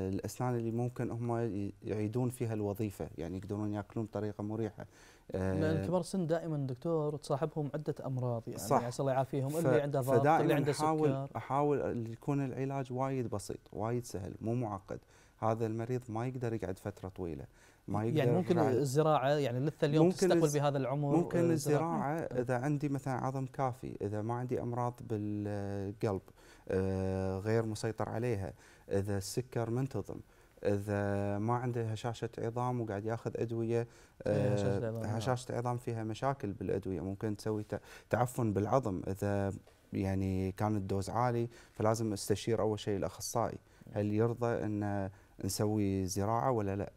Speaker 2: الاسنان اللي ممكن هم يعيدون فيها الوظيفه يعني يقدرون ياكلون بطريقه مريحه لان كبار
Speaker 1: السن دائما دكتور تصاحبهم عده امراض يعني صح يعني الله يعافيهم اللي عنده ضغط اللي عنده سكر احاول
Speaker 2: احاول يكون العلاج وايد بسيط وايد سهل مو معقد هذا المريض ما يقدر يقعد فتره طويله ما يعني يقدر يعني ممكن
Speaker 1: الزراعه يعني لثه اليوم تستقبل بهذا العمر ممكن آه، الزراعه
Speaker 2: اذا عندي مثلا عظم كافي اذا ما عندي امراض بالقلب آه، غير مسيطر عليها اذا السكر منتظم اذا ما عنده هشاشه عظام وقاعد ياخذ ادويه إيه، آه، نعم. هشاشه عظام فيها مشاكل بالادويه ممكن تسوي تعفن بالعظم اذا يعني كان الدوز عالي فلازم استشير اول شيء الاخصائي هل يرضى ان نسوي زراعه ولا لا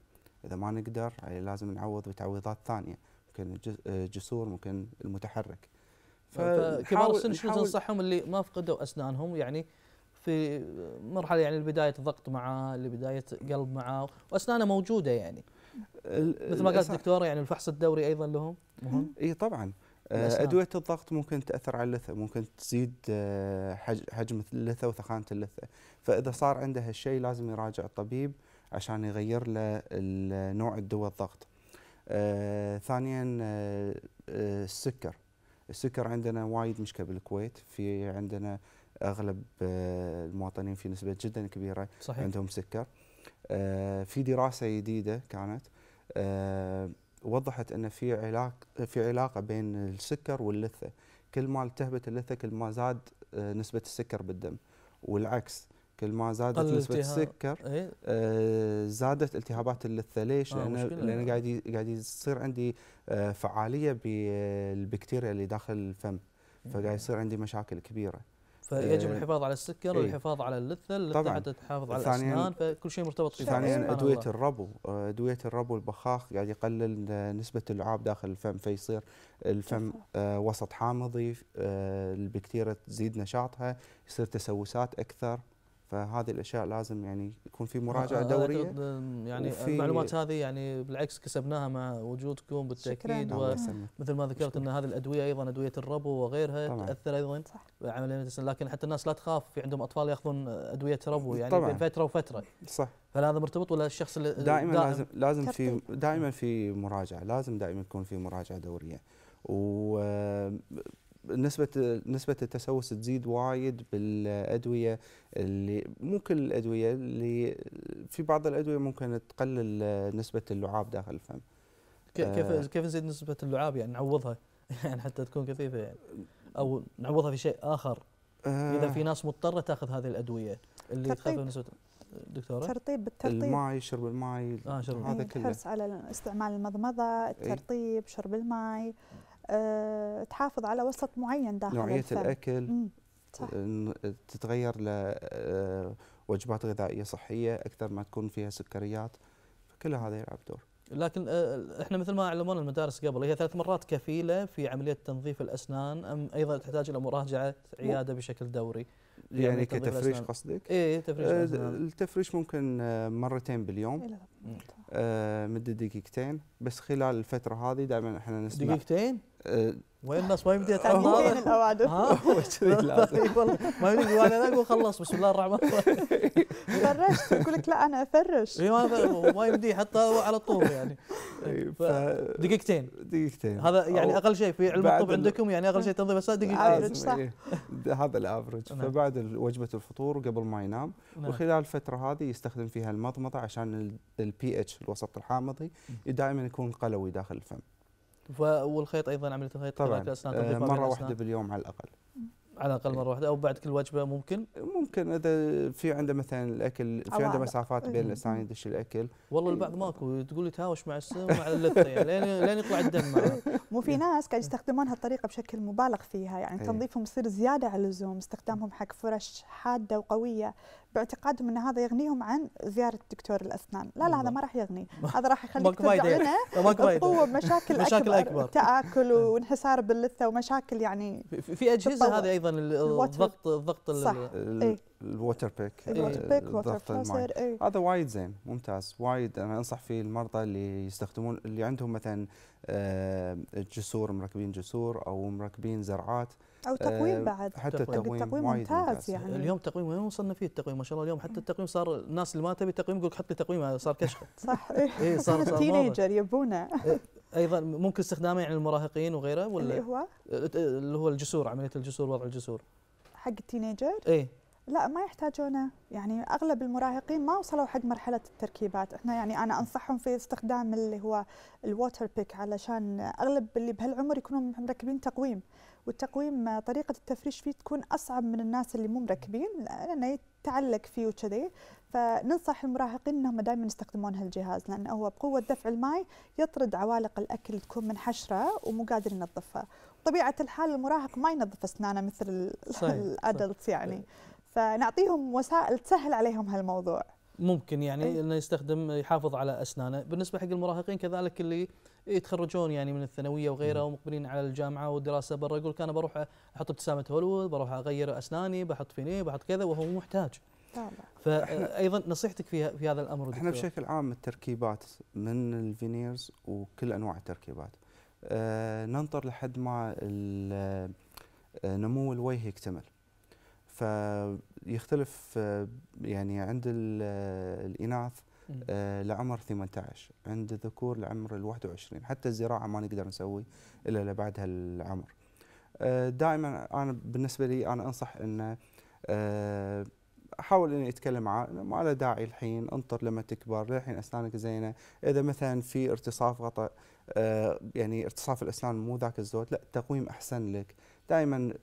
Speaker 2: اذا ما نقدر يعني لازم نعوض بتعويضات ثانيه ممكن آه، جسور ممكن المتحرك فكبار السن شو تنصحهم
Speaker 1: اللي ما فقدوا اسنانهم يعني في مرحله يعني بدايه ضغط معاه لبدايه قلب معاه واسنانه موجوده يعني مثل ما قال الدكتور يعني الفحص الدوري ايضا لهم مهم اي طبعا
Speaker 2: آه، الأسنان. ادويه الضغط ممكن تاثر على اللثه ممكن تزيد آه، حجم اللثه وثخانه اللثه فاذا صار عنده هالشيء لازم يراجع الطبيب عشان يغير له نوع الدواء الضغط آه، ثانيا آه، آه، السكر السكر عندنا وايد مشكله بالكويت في عندنا اغلب المواطنين في نسبه جدا كبيره صحيح. عندهم سكر في دراسه جديده كانت وضحت ان في علاقه في علاقه بين السكر واللثه كل ما التهبت اللثه كل ما زاد نسبه السكر بالدم والعكس كل ما زادت نسبه السكر إيه؟ آه زادت التهابات اللثه ليش؟ آه لان لان إيه. قاعد قاعد يصير عندي آه فعاليه بالبكتيريا اللي داخل الفم فقاعد يصير عندي مشاكل كبيره. فيجب آه، الحفاظ على السكر إيه.
Speaker 1: والحفاظ على اللثه اللثه حتى تحافظ على الاسنان فكل شيء مرتبط فيه ثانيا ادويه
Speaker 2: الربو آه، ادويه الربو البخاخ قاعد يقلل نسبه اللعاب داخل الفم فيصير الفم آه وسط حامضي آه البكتيريا تزيد نشاطها يصير تسوسات اكثر فهذه الاشياء لازم يعني يكون في آه، مراجعه آه، دوريه يعني
Speaker 1: المعلومات هذه يعني بالعكس كسبناها مع وجودكم بالتاكيد ومثل ما ذكرت ان هذه الادويه ايضا ادويه الربو وغيرها تاثر ايضا عمليه لكن حتى الناس لا تخاف في عندهم اطفال ياخذون ادويه ربو يعني طبعًا. بين فتره وفتره صح فهل هذا مرتبط ولا الشخص اللي دائما لازم لازم في
Speaker 2: دائما في مراجعه لازم دائما يكون في مراجعه دوريه و نسبة نسبة التسوس تزيد وايد بالأدوية اللي مو كل الأدوية اللي في بعض الأدوية ممكن تقلل نسبة اللعاب داخل الفم. كيف آه.
Speaker 1: كيف نزيد نسبة اللعاب يعني نعوضها يعني حتى تكون كثيفة يعني او نعوضها في شيء آخر آه. إذا في ناس مضطرة تاخذ هذه الأدوية اللي تخفف نسبة دكتوره ترطيب بالترطيب الماي شرب الماي
Speaker 2: آه شرب هذا إيه، كله الحرص
Speaker 3: على استعمال المضمضه الترطيب إيه. شرب الماي آه، تحافظ على وسط معين داخل نوعية الفم. الأكل مم.
Speaker 2: صح. تتغير لوجبات آه، غذائية صحية أكثر ما تكون فيها سكريات فكل هذا يلعب دور
Speaker 1: لكن آه، احنا مثل ما علمونا المدارس قبل هي ثلاث مرات كفيله في عمليه تنظيف الاسنان ام ايضا تحتاج الى مراجعه عياده بشكل دوري يعني كتفريش قصدك؟ اي إيه، تفريش آه
Speaker 2: التفريش ممكن مرتين باليوم آه مدة دقيقتين بس خلال الفتره هذه دائما احنا نسمع دقيقتين؟ الناس ما يمديها
Speaker 1: تعبر الاوادم والله ما يمدي وانا اقول خلص
Speaker 3: بسم الله الرحمن الرحيم فرشت يقول لك لا انا افرش اي ما يمدي
Speaker 1: يحطها على طول يعني
Speaker 2: دقيقتين
Speaker 3: دقيقتين هذا يعني
Speaker 1: اقل شيء في علم الطب عندكم يعني اقل إيه. شيء تنظيف اسنان دقيقتين صح
Speaker 2: هذا الافرج نعم. فبعد وجبه الفطور قبل ما ينام نعم. وخلال الفتره هذه يستخدم فيها المضمضه عشان البي اتش الوسط الحامضي دائما يكون قلوي داخل الفم
Speaker 1: والخيط ايضا عمليه الخيط طبعا آه، مره واحده باليوم
Speaker 2: على الاقل على الاقل مره إيه. واحده او بعد كل وجبه ممكن ممكن اذا في عنده مثلا الاكل في عنده مسافات بين إيه. الاسنان يدش الاكل
Speaker 1: والله البعض إيه. ماكو تقول يتهاوش مع مع اللثه يعني لين يطلع الدم
Speaker 3: مو في ناس قاعد يستخدمون هالطريقه بشكل مبالغ فيها يعني تنظيفهم يصير زياده على اللزوم استخدامهم حق فرش حاده وقويه باعتقادهم ان هذا يغنيهم عن زياره دكتور الاسنان، لا لا هذا ما راح يغني، هذا راح يخليك تزعلنا بقوه قوه مشاكل اكبر تاكل وانحسار باللثه ومشاكل يعني في, اجهزه هذه ايضا الضغط
Speaker 1: الضغط إيه.
Speaker 2: الووتر بيك الووتر إيه، بيك إيه. هذا وايد زين ممتاز وايد انا انصح فيه المرضى اللي يستخدمون اللي عندهم مثلا آه، جسور مركبين جسور او مركبين زرعات او آه، تقويم آه بعد حتى التقويم, التقويم ممتاز, يعني اليوم
Speaker 1: تقويم وين وصلنا فيه التقويم ما شاء الله اليوم حتى التقويم صار الناس اللي ما تبي
Speaker 2: تقويم يقول حط لي تقويم صار كشخه صح
Speaker 1: اي صار صار تينيجر
Speaker 3: يبونه إيه،
Speaker 1: ايضا ممكن استخدامه يعني المراهقين وغيره ولا اللي هو إيه، اللي هو الجسور عمليه الجسور وضع الجسور
Speaker 3: حق التينيجر اي لا ما يحتاجونه يعني اغلب المراهقين ما وصلوا حق مرحله التركيبات احنا يعني انا انصحهم في استخدام اللي هو الووتر بيك علشان اغلب اللي بهالعمر يكونوا مركبين تقويم والتقويم آه، طريقة التفريش فيه تكون أصعب من الناس اللي مو مركبين لأنه يتعلق فيه وكذي فننصح المراهقين أنهم دائما يستخدمون هالجهاز لأنه هو بقوة دفع الماء يطرد عوالق الأكل تكون من حشرة ومو قادر ينظفها طبيعة الحال المراهق ما ينظف أسنانه مثل الأدلتس يعني إيه. فنعطيهم وسائل تسهل عليهم هالموضوع
Speaker 1: ممكن يعني إيه. انه يستخدم يحافظ على اسنانه بالنسبه حق المراهقين كذلك اللي يتخرجون يعني من الثانويه وغيره ومقبلين على الجامعه والدراسه برا يقول انا بروح احط ابتسامه هوليوود بروح اغير اسناني بحط فيني بحط كذا وهو مو محتاج
Speaker 2: طبعا فايضا نصيحتك في في هذا الامر احنا بشكل عام التركيبات من الفينيرز وكل انواع التركيبات أه ننطر لحد ما آه، نمو الوجه يكتمل فيختلف آه، يعني عند آه، الاناث آه، لعمر 18 عند الذكور لعمر ال 21 حتى الزراعه ما نقدر نسوي الا لبعد هالعمر آه، دائما انا بالنسبه لي انا انصح انه آه، احاول اني اتكلم معاه ما له داعي الحين انطر لما تكبر للحين اسنانك زينه اذا مثلا في ارتصاف غطاء يعني ارتصاف الاسنان مو ذاك الزود لا تقويم احسن لك دائما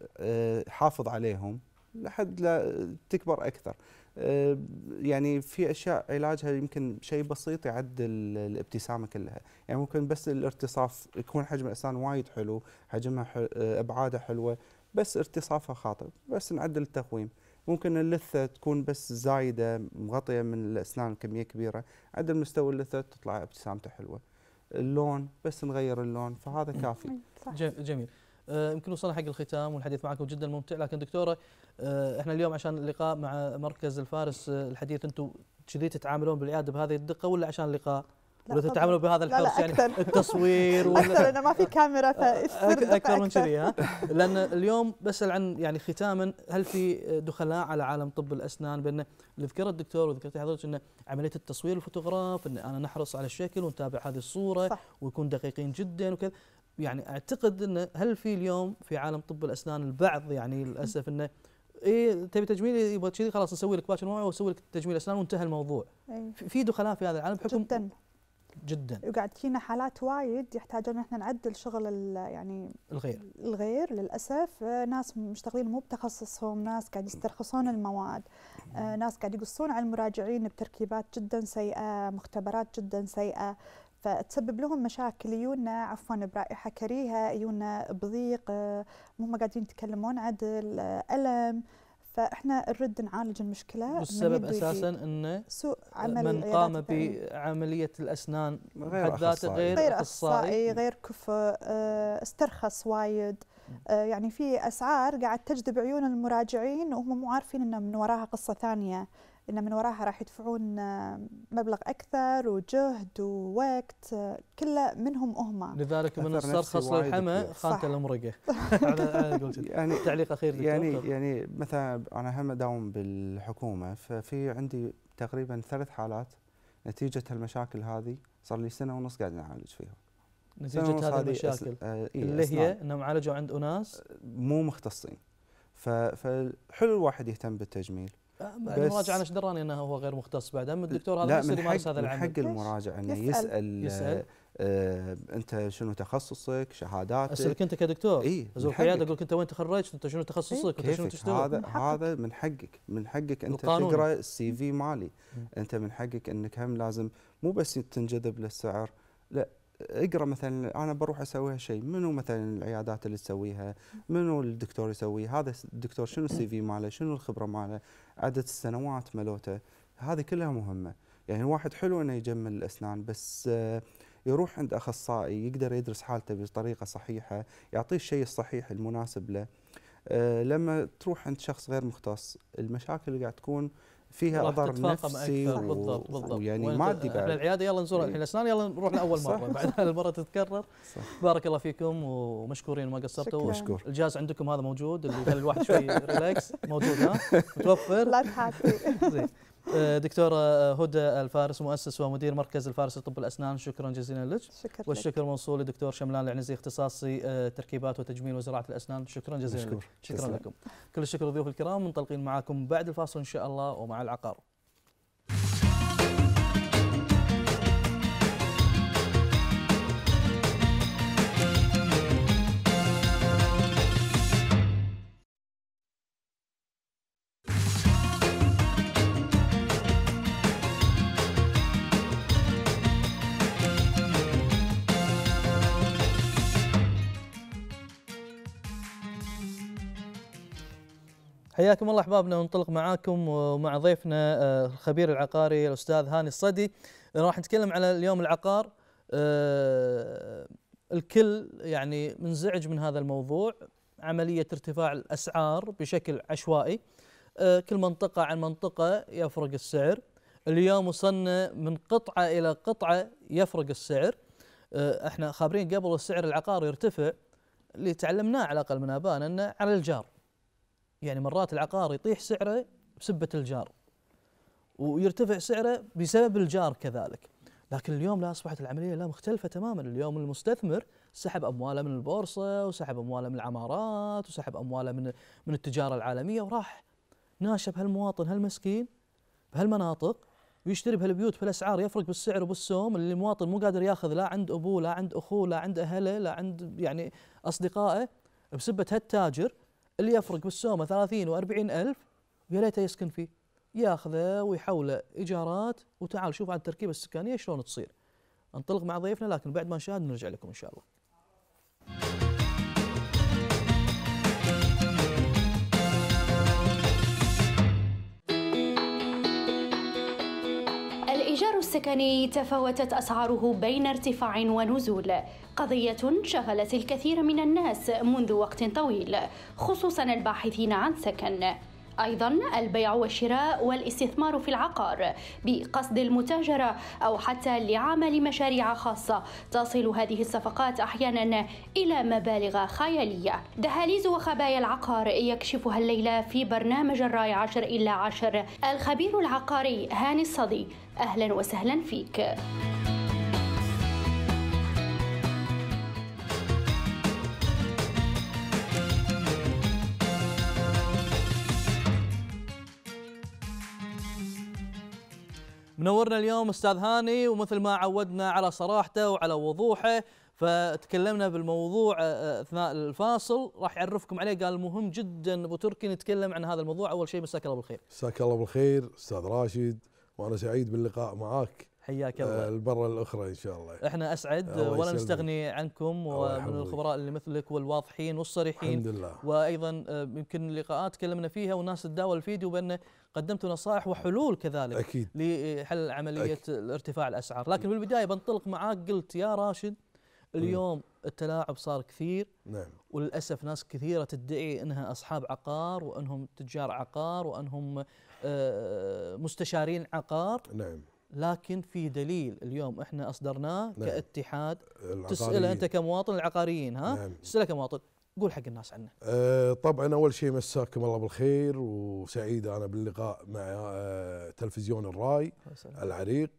Speaker 2: حافظ عليهم لحد لا تكبر اكثر آه، يعني في اشياء علاجها يمكن شيء بسيط يعدل الابتسامه كلها يعني ممكن بس الارتصاف يكون حجم الاسنان وايد حلو حجمها حل... آه، ابعاده حلوه بس ارتصافها خاطئ بس نعدل التقويم ممكن اللثه تكون بس زايده مغطيه من الاسنان كميه كبيره عدل مستوى اللثه تطلع ابتسامته حلوه اللون بس نغير اللون فهذا كافي
Speaker 1: جميل آه، يمكن وصلنا حق الختام والحديث معكم جدا ممتع لكن دكتوره آه، احنا اليوم عشان اللقاء مع مركز الفارس آه، الحديث انتم كذي تتعاملون بالعياده بهذه الدقه ولا عشان اللقاء؟
Speaker 3: ولا تتعاملوا بهذا الحرص يعني التصوير ولا اكثر لانه ما في كاميرا فيصير اكثر من كذي
Speaker 1: ها لان اليوم بسال عن يعني ختاما هل في دخلاء على عالم طب الاسنان بان اللي ذكر الدكتور وذكرت حضرتك انه عمليه التصوير الفوتوغراف ان انا نحرص على الشكل ونتابع هذه الصوره صح. ويكون دقيقين جدا وكذا يعني اعتقد انه هل في اليوم في عالم طب الاسنان البعض يعني للاسف انه اي تبي تجميل يبغى كذي خلاص نسوي لك باكر مويه ونسوي لك تجميل اسنان وانتهى الموضوع أي. في دخلاء في هذا العالم بحكم جدا جدا
Speaker 3: وقاعد تجينا حالات وايد يحتاجون احنا نعدل شغل يعني الغير الغير للاسف آه، ناس مشتغلين مو بتخصصهم ناس قاعد يسترخصون المواد آه، ناس قاعد يقصون على المراجعين بتركيبات جدا سيئه مختبرات جدا سيئه فتسبب لهم مشاكل يونا عفوا برائحه كريهه يونا بضيق هم آه، قاعدين يتكلمون عدل آه، الم فاحنا نرد نعالج المشكله والسبب اساسا
Speaker 1: انه سوء عمل من قام بعمليه الاسنان غير ذاته غير, غير اخصائي
Speaker 3: غير كفء آه، استرخص وايد يعني في اسعار قاعد تجذب عيون المراجعين وهم مو عارفين انه من وراها قصه ثانيه ان من وراها راح يدفعون آه، مبلغ اكثر وجهد ووقت آه، كله منهم هم لذلك من صار للحمى الحمى خانته الامرقه
Speaker 2: يعني تعليق اخير يعني يعني مثلا انا هم اداوم بالحكومه ففي عندي تقريبا ثلاث حالات نتيجه المشاكل هذه صار لي سنه ونص قاعد نعالج فيها نتيجه هذه المشاكل آه، إيه اللي أسنان. هي انهم عالجوا عند اناس مو مختصين فحلو الواحد يهتم بالتجميل المراجعه انا ايش
Speaker 1: دراني انه هو غير مختص بعد اما الدكتور هذا يصير يمارس هذا العمل من حق المراجع انه يسال, يسأل
Speaker 2: آه انت شنو تخصصك شهاداتك اسالك انت كدكتور اي ازور قياده
Speaker 1: اقول انت وين تخرجت انت شنو تخصصك انت شنو تشتغل هذا من
Speaker 2: هذا من حقك من حقك انت تقرا السي في مالي انت من حقك انك هم لازم مو بس تنجذب للسعر لا اقرا مثلا انا بروح اسوي شيء منو مثلا العيادات اللي تسويها منو الدكتور يسويه هذا الدكتور شنو السي في ماله شنو الخبره ماله عدد السنوات ملوته هذه كلها مهمه يعني الواحد حلو انه يجمل الاسنان بس آه، يروح عند اخصائي يقدر يدرس حالته بطريقه صحيحه يعطيه الشيء الصحيح المناسب له آه، لما تروح عند شخص غير مختص المشاكل اللي قاعد تكون فيها اثر نفسي بالضبط يعني ويعني مادي بعد
Speaker 1: العياده يلا نزور الحين الاسنان إيه. يلا نروح لاول مره بعد المره تتكرر صح. بارك الله فيكم ومشكورين ما قصرتوا مشكور الجهاز عندكم هذا موجود اللي يخلي الواحد شوي ريلاكس موجود ها متوفر لا تحاكي زين آه، دكتورة آه، هدى الفارس مؤسس ومدير مركز الفارس لطب الأسنان شكرا جزيلا لك شكرا والشكر موصول لدكتور شملان العنزي اختصاصي آه، تركيبات وتجميل وزراعة الأسنان شكرا جزيلا لك شكرا لكم كل الشكر لضيوف الكرام منطلقين معاكم بعد الفاصل إن شاء الله ومع العقار حياكم الله احبابنا وننطلق معاكم ومع ضيفنا آه، الخبير العقاري الاستاذ هاني الصدي راح نتكلم على اليوم العقار آه، الكل يعني منزعج من هذا الموضوع عمليه ارتفاع الاسعار بشكل عشوائي آه، كل منطقه عن منطقه يفرق السعر اليوم وصلنا من قطعه الى قطعه يفرق السعر احنا خابرين قبل السعر العقار يرتفع اللي تعلمناه على الاقل من ابائنا انه على الجار يعني مرات العقار يطيح سعره بسبة الجار ويرتفع سعره بسبب الجار كذلك لكن اليوم لا أصبحت العملية لا مختلفة تماما اليوم المستثمر سحب أمواله من البورصة وسحب أمواله من العمارات وسحب أمواله من من التجارة العالمية وراح ناشب هالمواطن هالمسكين بهالمناطق ويشتري بهالبيوت بالاسعار يفرق بالسعر وبالسوم اللي المواطن مو قادر ياخذ لا عند ابوه لا عند اخوه لا عند اهله لا عند يعني اصدقائه بسبه هالتاجر اللي يفرق بالسومة 30 و40 ألف يا ليته يسكن فيه ياخذه ويحوله إيجارات وتعال شوف على التركيبة السكانية شلون تصير انطلق مع ضيفنا لكن بعد ما نشاهد نرجع لكم إن شاء الله
Speaker 3: السكني تفاوتت أسعاره بين ارتفاع ونزول قضية شغلت الكثير من الناس منذ وقت طويل خصوصا الباحثين عن سكن أيضا البيع والشراء والاستثمار في العقار بقصد المتاجرة أو حتى لعمل مشاريع خاصة تصل هذه الصفقات أحيانا إلى مبالغ خيالية دهاليز وخبايا العقار يكشفها الليلة في برنامج الراي عشر إلا عشر الخبير العقاري هاني الصدي أهلا وسهلا فيك
Speaker 1: منورنا اليوم استاذ هاني ومثل ما عودنا على صراحته وعلى وضوحه فتكلمنا بالموضوع آه، آه، اثناء الفاصل راح يعرفكم عليه قال مهم جدا ابو تركي نتكلم عن هذا الموضوع اول شيء مساك الله بالخير.
Speaker 4: مساك الله بالخير استاذ راشد وانا سعيد باللقاء معك حياك آه، الله البره الاخرى ان شاء الله احنا اسعد ولا نستغني
Speaker 1: عنكم ومن الخبراء اللي مثلك والواضحين والصريحين الحمد لله وايضا آه، يمكن لقاءات تكلمنا فيها والناس تداول الفيديو بان قدمتوا نصائح وحلول كذلك أكيد لحل عمليه أكيد ارتفاع الاسعار لكن بالبدايه بنطلق معاك قلت يا راشد اليوم التلاعب صار كثير نعم وللاسف ناس كثيره تدعي انها اصحاب عقار وانهم تجار عقار وانهم آه، مستشارين عقار نعم لكن في دليل اليوم احنا اصدرناه نعم. كاتحاد تساله انت كمواطن العقاريين ها نعم. تساله كمواطن قول حق الناس عنه
Speaker 4: أه طبعا اول شيء مساكم الله بالخير وسعيد انا باللقاء مع أه تلفزيون الراي العريق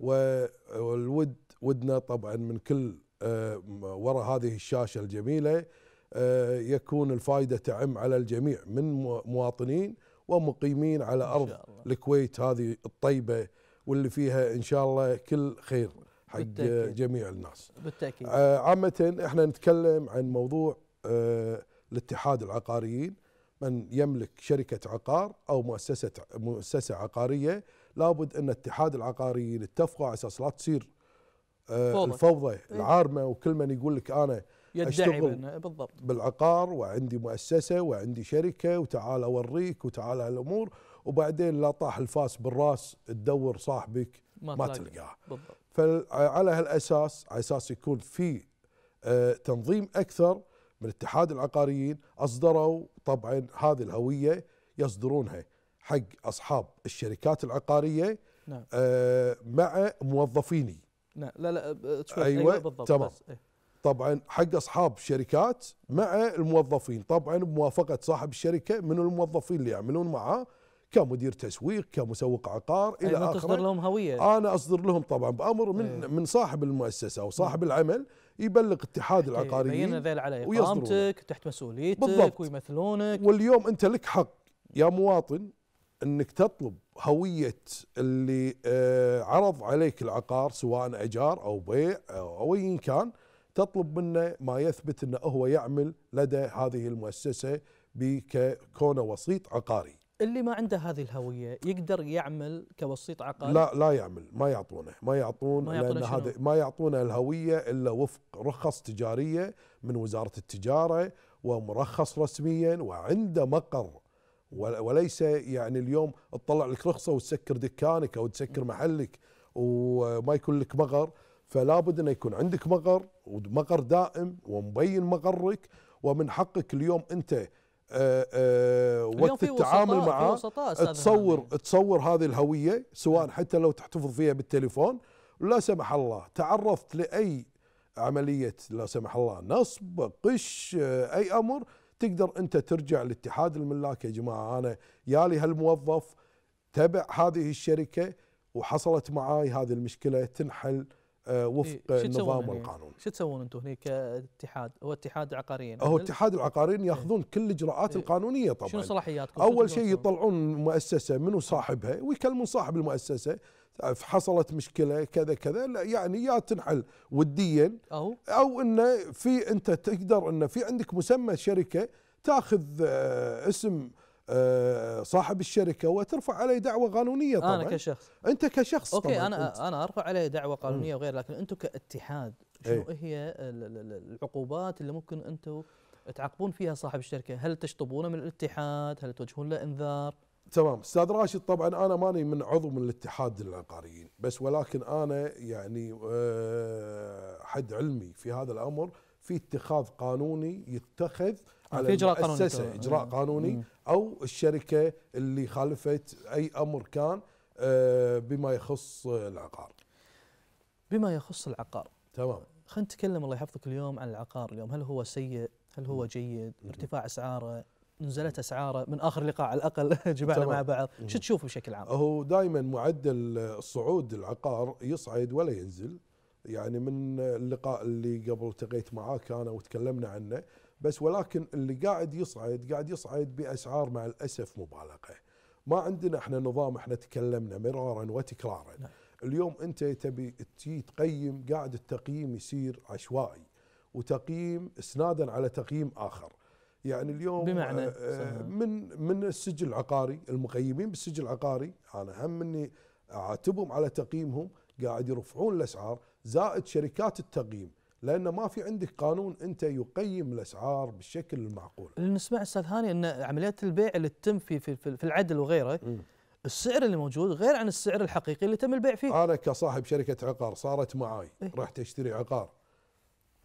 Speaker 4: والود ودنا طبعا من كل أه وراء هذه الشاشه الجميله أه يكون الفائده تعم على الجميع من مواطنين ومقيمين على ارض الكويت هذه الطيبه واللي فيها ان شاء الله كل خير حق بالتأكيد. جميع الناس بالتاكيد آه، عامه احنا نتكلم عن موضوع آه، الاتحاد العقاريين من يملك شركه عقار او مؤسسه مؤسسه عقاريه لابد ان اتحاد العقاريين اتفقوا على اساس لا تصير آه، فوضى. الفوضى إيه؟ العارمه وكل من يقول لك انا يدعي بالضبط بالعقار وعندي مؤسسه وعندي شركه وتعال اوريك وتعال هالامور وبعدين لا طاح الفاس بالراس تدور صاحبك ما, ما تلقاه فعلى هالاساس على اساس يكون في آه، تنظيم اكثر من اتحاد العقاريين اصدروا طبعا هذه الهويه يصدرونها حق اصحاب الشركات العقاريه نعم. آه، مع موظفيني
Speaker 1: نعم لا لا ايوه, أيوة بالضبط تمام بس. إيه.
Speaker 4: طبعا حق اصحاب الشركات مع الموظفين طبعا بموافقه صاحب الشركه من الموظفين اللي يعملون معاه كمدير تسويق كمسوق عقار الى اخره تصدر لهم هويه انا اصدر لهم طبعا بامر من أيه. من صاحب المؤسسه او صاحب العمل يبلغ اتحاد العقاريين يبين على اقامتك
Speaker 1: تحت مسؤوليتك بالضبط.
Speaker 4: ويمثلونك واليوم انت لك حق يا مواطن انك تطلب هويه اللي آه، عرض عليك العقار سواء اجار او بيع او ايا كان تطلب منه ما يثبت انه هو يعمل لدى هذه المؤسسه بكونه وسيط عقاري
Speaker 1: اللي ما عنده هذه الهويه يقدر يعمل كوسيط عقاري لا لا يعمل
Speaker 4: ما يعطونه ما يعطون ما لان هذا ما يعطونه الهويه الا وفق رخص تجاريه من وزاره التجاره ومرخص رسميا وعنده مقر وليس يعني اليوم تطلع لك رخصه وتسكر دكانك او تسكر محلك وما يكون لك مقر فلا بد ان يكون عندك مقر ومقر دائم ومبين مقرك ومن حقك اليوم انت آه، آه، وقت التعامل معه تصور تصور هذه الهويه سواء نعم. حتى لو تحتفظ فيها بالتليفون لا سمح الله تعرضت لاي عمليه لا سمح الله نصب قش آه، اي امر تقدر انت ترجع لاتحاد الملاك يا جماعه انا يا لي هالموظف تبع هذه الشركه وحصلت معاي هذه المشكله تنحل آه، وفق إيه؟ النظام والقانون
Speaker 1: شو تسوون انتم هنا كاتحاد هو اتحاد عقاريين هو اتحاد
Speaker 4: العقاريين إيه. ياخذون إيه؟ كل الاجراءات إيه؟ القانونيه طبعا شنو صلاحياتكم اول شيء يطلعون مؤسسه منو صاحبها ويكلمون صاحب المؤسسه حصلت مشكله كذا كذا لا يعني يا تنحل وديا او او انه في انت تقدر انه في عندك مسمى شركه تاخذ آه، اسم آه، صاحب الشركه وترفع عليه دعوه قانونيه طبعا انا كشخص
Speaker 1: انت كشخص اوكي طبعاً انا انا ارفع عليه دعوه قانونيه وغير لكن انتم كاتحاد شو ايه؟ هي العقوبات اللي ممكن انتم تعاقبون فيها صاحب الشركه؟ هل تشطبونه من الاتحاد؟ هل توجهون له انذار؟
Speaker 4: تمام استاذ راشد طبعا انا ماني من عضو من الاتحاد العقاريين بس ولكن انا يعني آه، حد علمي في هذا الامر في اتخاذ قانوني يتخذ آه، على في اجراء قانوني اجراء قانوني مم. او الشركه اللي خالفت
Speaker 1: اي امر كان آه، بما يخص العقار. بما يخص العقار. تمام. خلينا نتكلم الله يحفظك اليوم عن العقار اليوم، هل هو سيء؟ هل هو جيد؟ ارتفاع اسعاره؟ نزلت اسعاره من اخر لقاء على الاقل جمعنا مع بعض، شو تشوف بشكل عام؟
Speaker 4: هو دائما معدل الصعود العقار يصعد ولا ينزل، يعني من اللقاء اللي قبل التقيت معاك انا وتكلمنا عنه بس ولكن اللي قاعد يصعد قاعد يصعد باسعار مع الاسف مبالغه ما عندنا احنا نظام احنا تكلمنا مرارا وتكرارا نعم. اليوم انت تبي تجي تقيم قاعد التقييم يصير عشوائي وتقييم اسنادا على تقييم اخر يعني اليوم بمعنى آه, آه، من من السجل العقاري المقيمين بالسجل العقاري انا هم اني اعاتبهم على تقييمهم قاعد يرفعون الاسعار زائد شركات التقييم لان ما في عندك قانون انت يقيم الاسعار بالشكل
Speaker 1: المعقول. اللي نسمع استاذ هاني ان عمليات البيع اللي تتم في في, في العدل وغيره م. السعر اللي موجود غير عن السعر الحقيقي اللي تم البيع فيه. انا كصاحب شركه عقار صارت معاي
Speaker 4: إيه؟ رحت اشتري عقار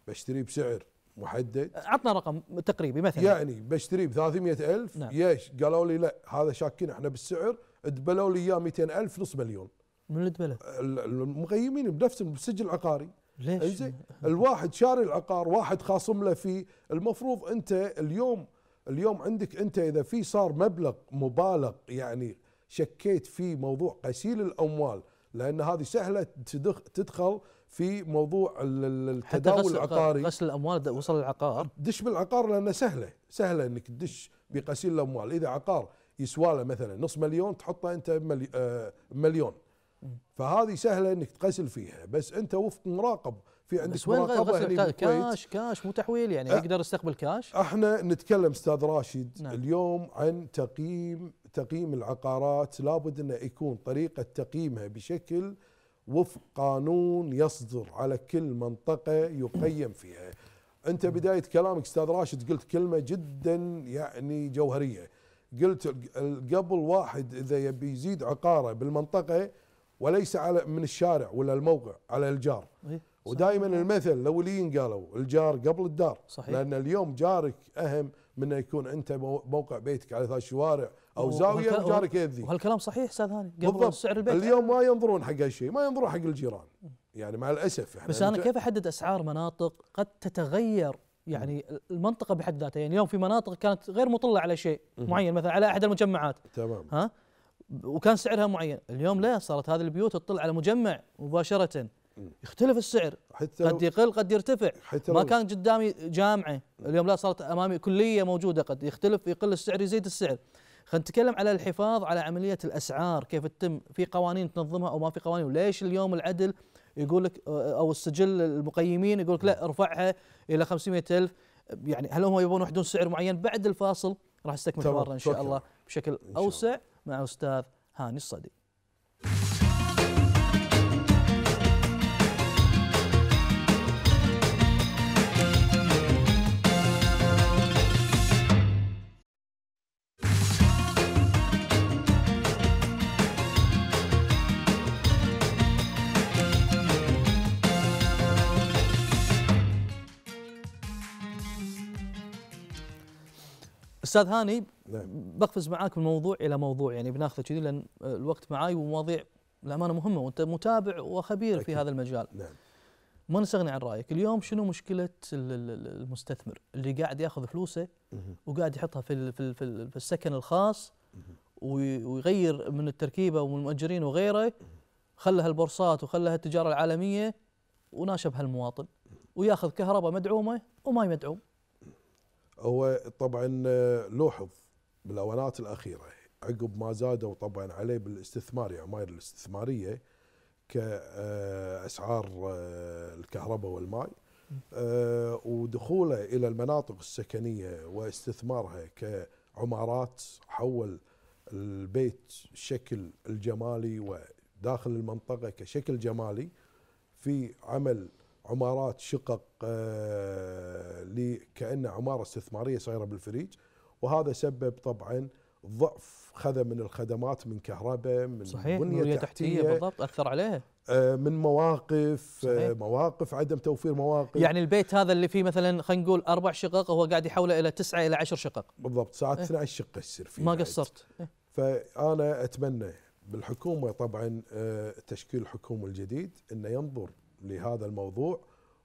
Speaker 4: بشتريه بسعر محدد عطنا
Speaker 1: رقم تقريبي مثلا يعني
Speaker 4: بشتريه ب 300000 نعم. يش قالوا لي لا هذا شاكين احنا بالسعر دبلوا لي اياه 200000 نص مليون من اللي المقيمين بنفس السجل العقاري ليش؟ إيه زين الواحد شاري العقار واحد خاصم له فيه المفروض انت اليوم اليوم عندك انت اذا في صار مبلغ مبالغ يعني شكيت في موضوع غسيل الاموال لان هذه سهله تدخل في موضوع التداول العقاري
Speaker 1: غسل الاموال وصل العقار دش بالعقار لانه
Speaker 4: سهله سهله انك تدش بغسيل الاموال اذا عقار يسوى له مثلا نص مليون تحطه انت آه، مليون فهذه سهله انك تغسل فيها بس انت وفق مراقب في عندك بس وين مراقبه هنا كاش
Speaker 1: كاش مو تحويل يعني يقدر يستقبل كاش
Speaker 4: احنا نتكلم استاذ راشد نعم. اليوم عن تقييم تقييم العقارات لابد انه يكون طريقه تقييمها بشكل وفق قانون يصدر على كل منطقه يقيم فيها انت نعم. بدايه كلامك استاذ راشد قلت كلمه جدا يعني جوهريه قلت قبل واحد اذا يبي يزيد عقاره بالمنطقه وليس على من الشارع ولا الموقع على الجار إيه، ودائما المثل الاولين قالوا الجار قبل الدار صحيح. لان اليوم جارك اهم من ان يكون انت موقع بيتك على ثلاث شوارع او زاويه وجارك يذي
Speaker 1: وهالكلام صحيح استاذ هاني قبل سعر البيت اليوم
Speaker 4: ما ينظرون حق هالشيء ما ينظرون حق الجيران يعني مع الاسف احنا بس انا كيف
Speaker 1: احدد اسعار مناطق قد تتغير يعني المنطقه بحد ذاتها يعني اليوم في مناطق كانت غير مطله على شيء معين مثلا على احد المجمعات تمام ها وكان سعرها معين اليوم لا صارت هذه البيوت تطل على مجمع مباشره يختلف السعر حتى قد يقل قد يرتفع حتى ما كان قدامي جامعه اليوم لا صارت امامي كليه موجوده قد يختلف يقل السعر يزيد السعر خلينا نتكلم على الحفاظ على عمليه الاسعار كيف تتم في قوانين تنظمها او ما في قوانين وليش اليوم العدل يقول لك او السجل المقيمين يقول لك لا ارفعها الى 500 ألف يعني هل هم يبون يحدون سعر معين بعد الفاصل راح استكمل حوارنا ان شاء الله بشكل اوسع مع أستاذ هاني الصديق استاذ هاني نعم. بقفز معاك من موضوع الى موضوع يعني بناخذ كذي لان الوقت معاي ومواضيع الامانه مهمه وانت متابع وخبير أكيد. في هذا المجال نعم ما نستغني عن رايك اليوم شنو مشكله المستثمر اللي قاعد ياخذ فلوسه وقاعد يحطها في في في السكن الخاص ويغير من التركيبه ومن المؤجرين وغيره خلها البورصات وخلها التجاره العالميه وناشب هالمواطن وياخذ كهرباء مدعومه وماي مدعوم
Speaker 4: هو طبعا لوحظ بالاونات الاخيره عقب ما زادوا طبعا عليه بالاستثمار يا يعني عماير الاستثماريه كاسعار آه، آه، الكهرباء والماء آه، ودخوله الى المناطق السكنيه واستثمارها كعمارات حول البيت شكل الجمالي وداخل المنطقه كشكل جمالي في عمل عمارات شقق آه، كأنها عمارة استثمارية صغيرة بالفريج وهذا سبب طبعا ضعف خذا من الخدمات من كهرباء من صحيح بنية تحتية, تحتية بالضبط أثر عليها آه، من مواقف آه، صحيح. مواقف عدم توفير مواقف يعني
Speaker 1: البيت هذا اللي فيه مثلا خلينا نقول اربع شقق هو قاعد يحوله الى تسعه الى عشر شقق بالضبط ساعات إيه. 12 شقه يصير فيه ما قصرت
Speaker 4: إيه؟ فانا اتمنى بالحكومه طبعا تشكيل الحكومه الجديد انه ينظر لهذا الموضوع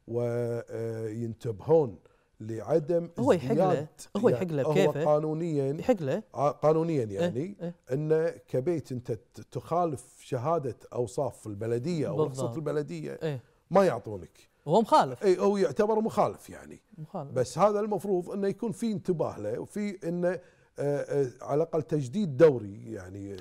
Speaker 4: وينتبهون لعدم هو يحقله هو يحقله يعني بكيفه هو قانونيا يحقله آه، قانونيا إيه، يعني إيه؟ إيه؟ انه كبيت انت تخالف شهاده اوصاف في البلديه او رخصه البلديه إيه؟ ما يعطونك هو مخالف اي هو يعتبر مخالف يعني مخالف بس هذا المفروض انه يكون في انتباه له وفي انه آه، آه، على الاقل تجديد دوري يعني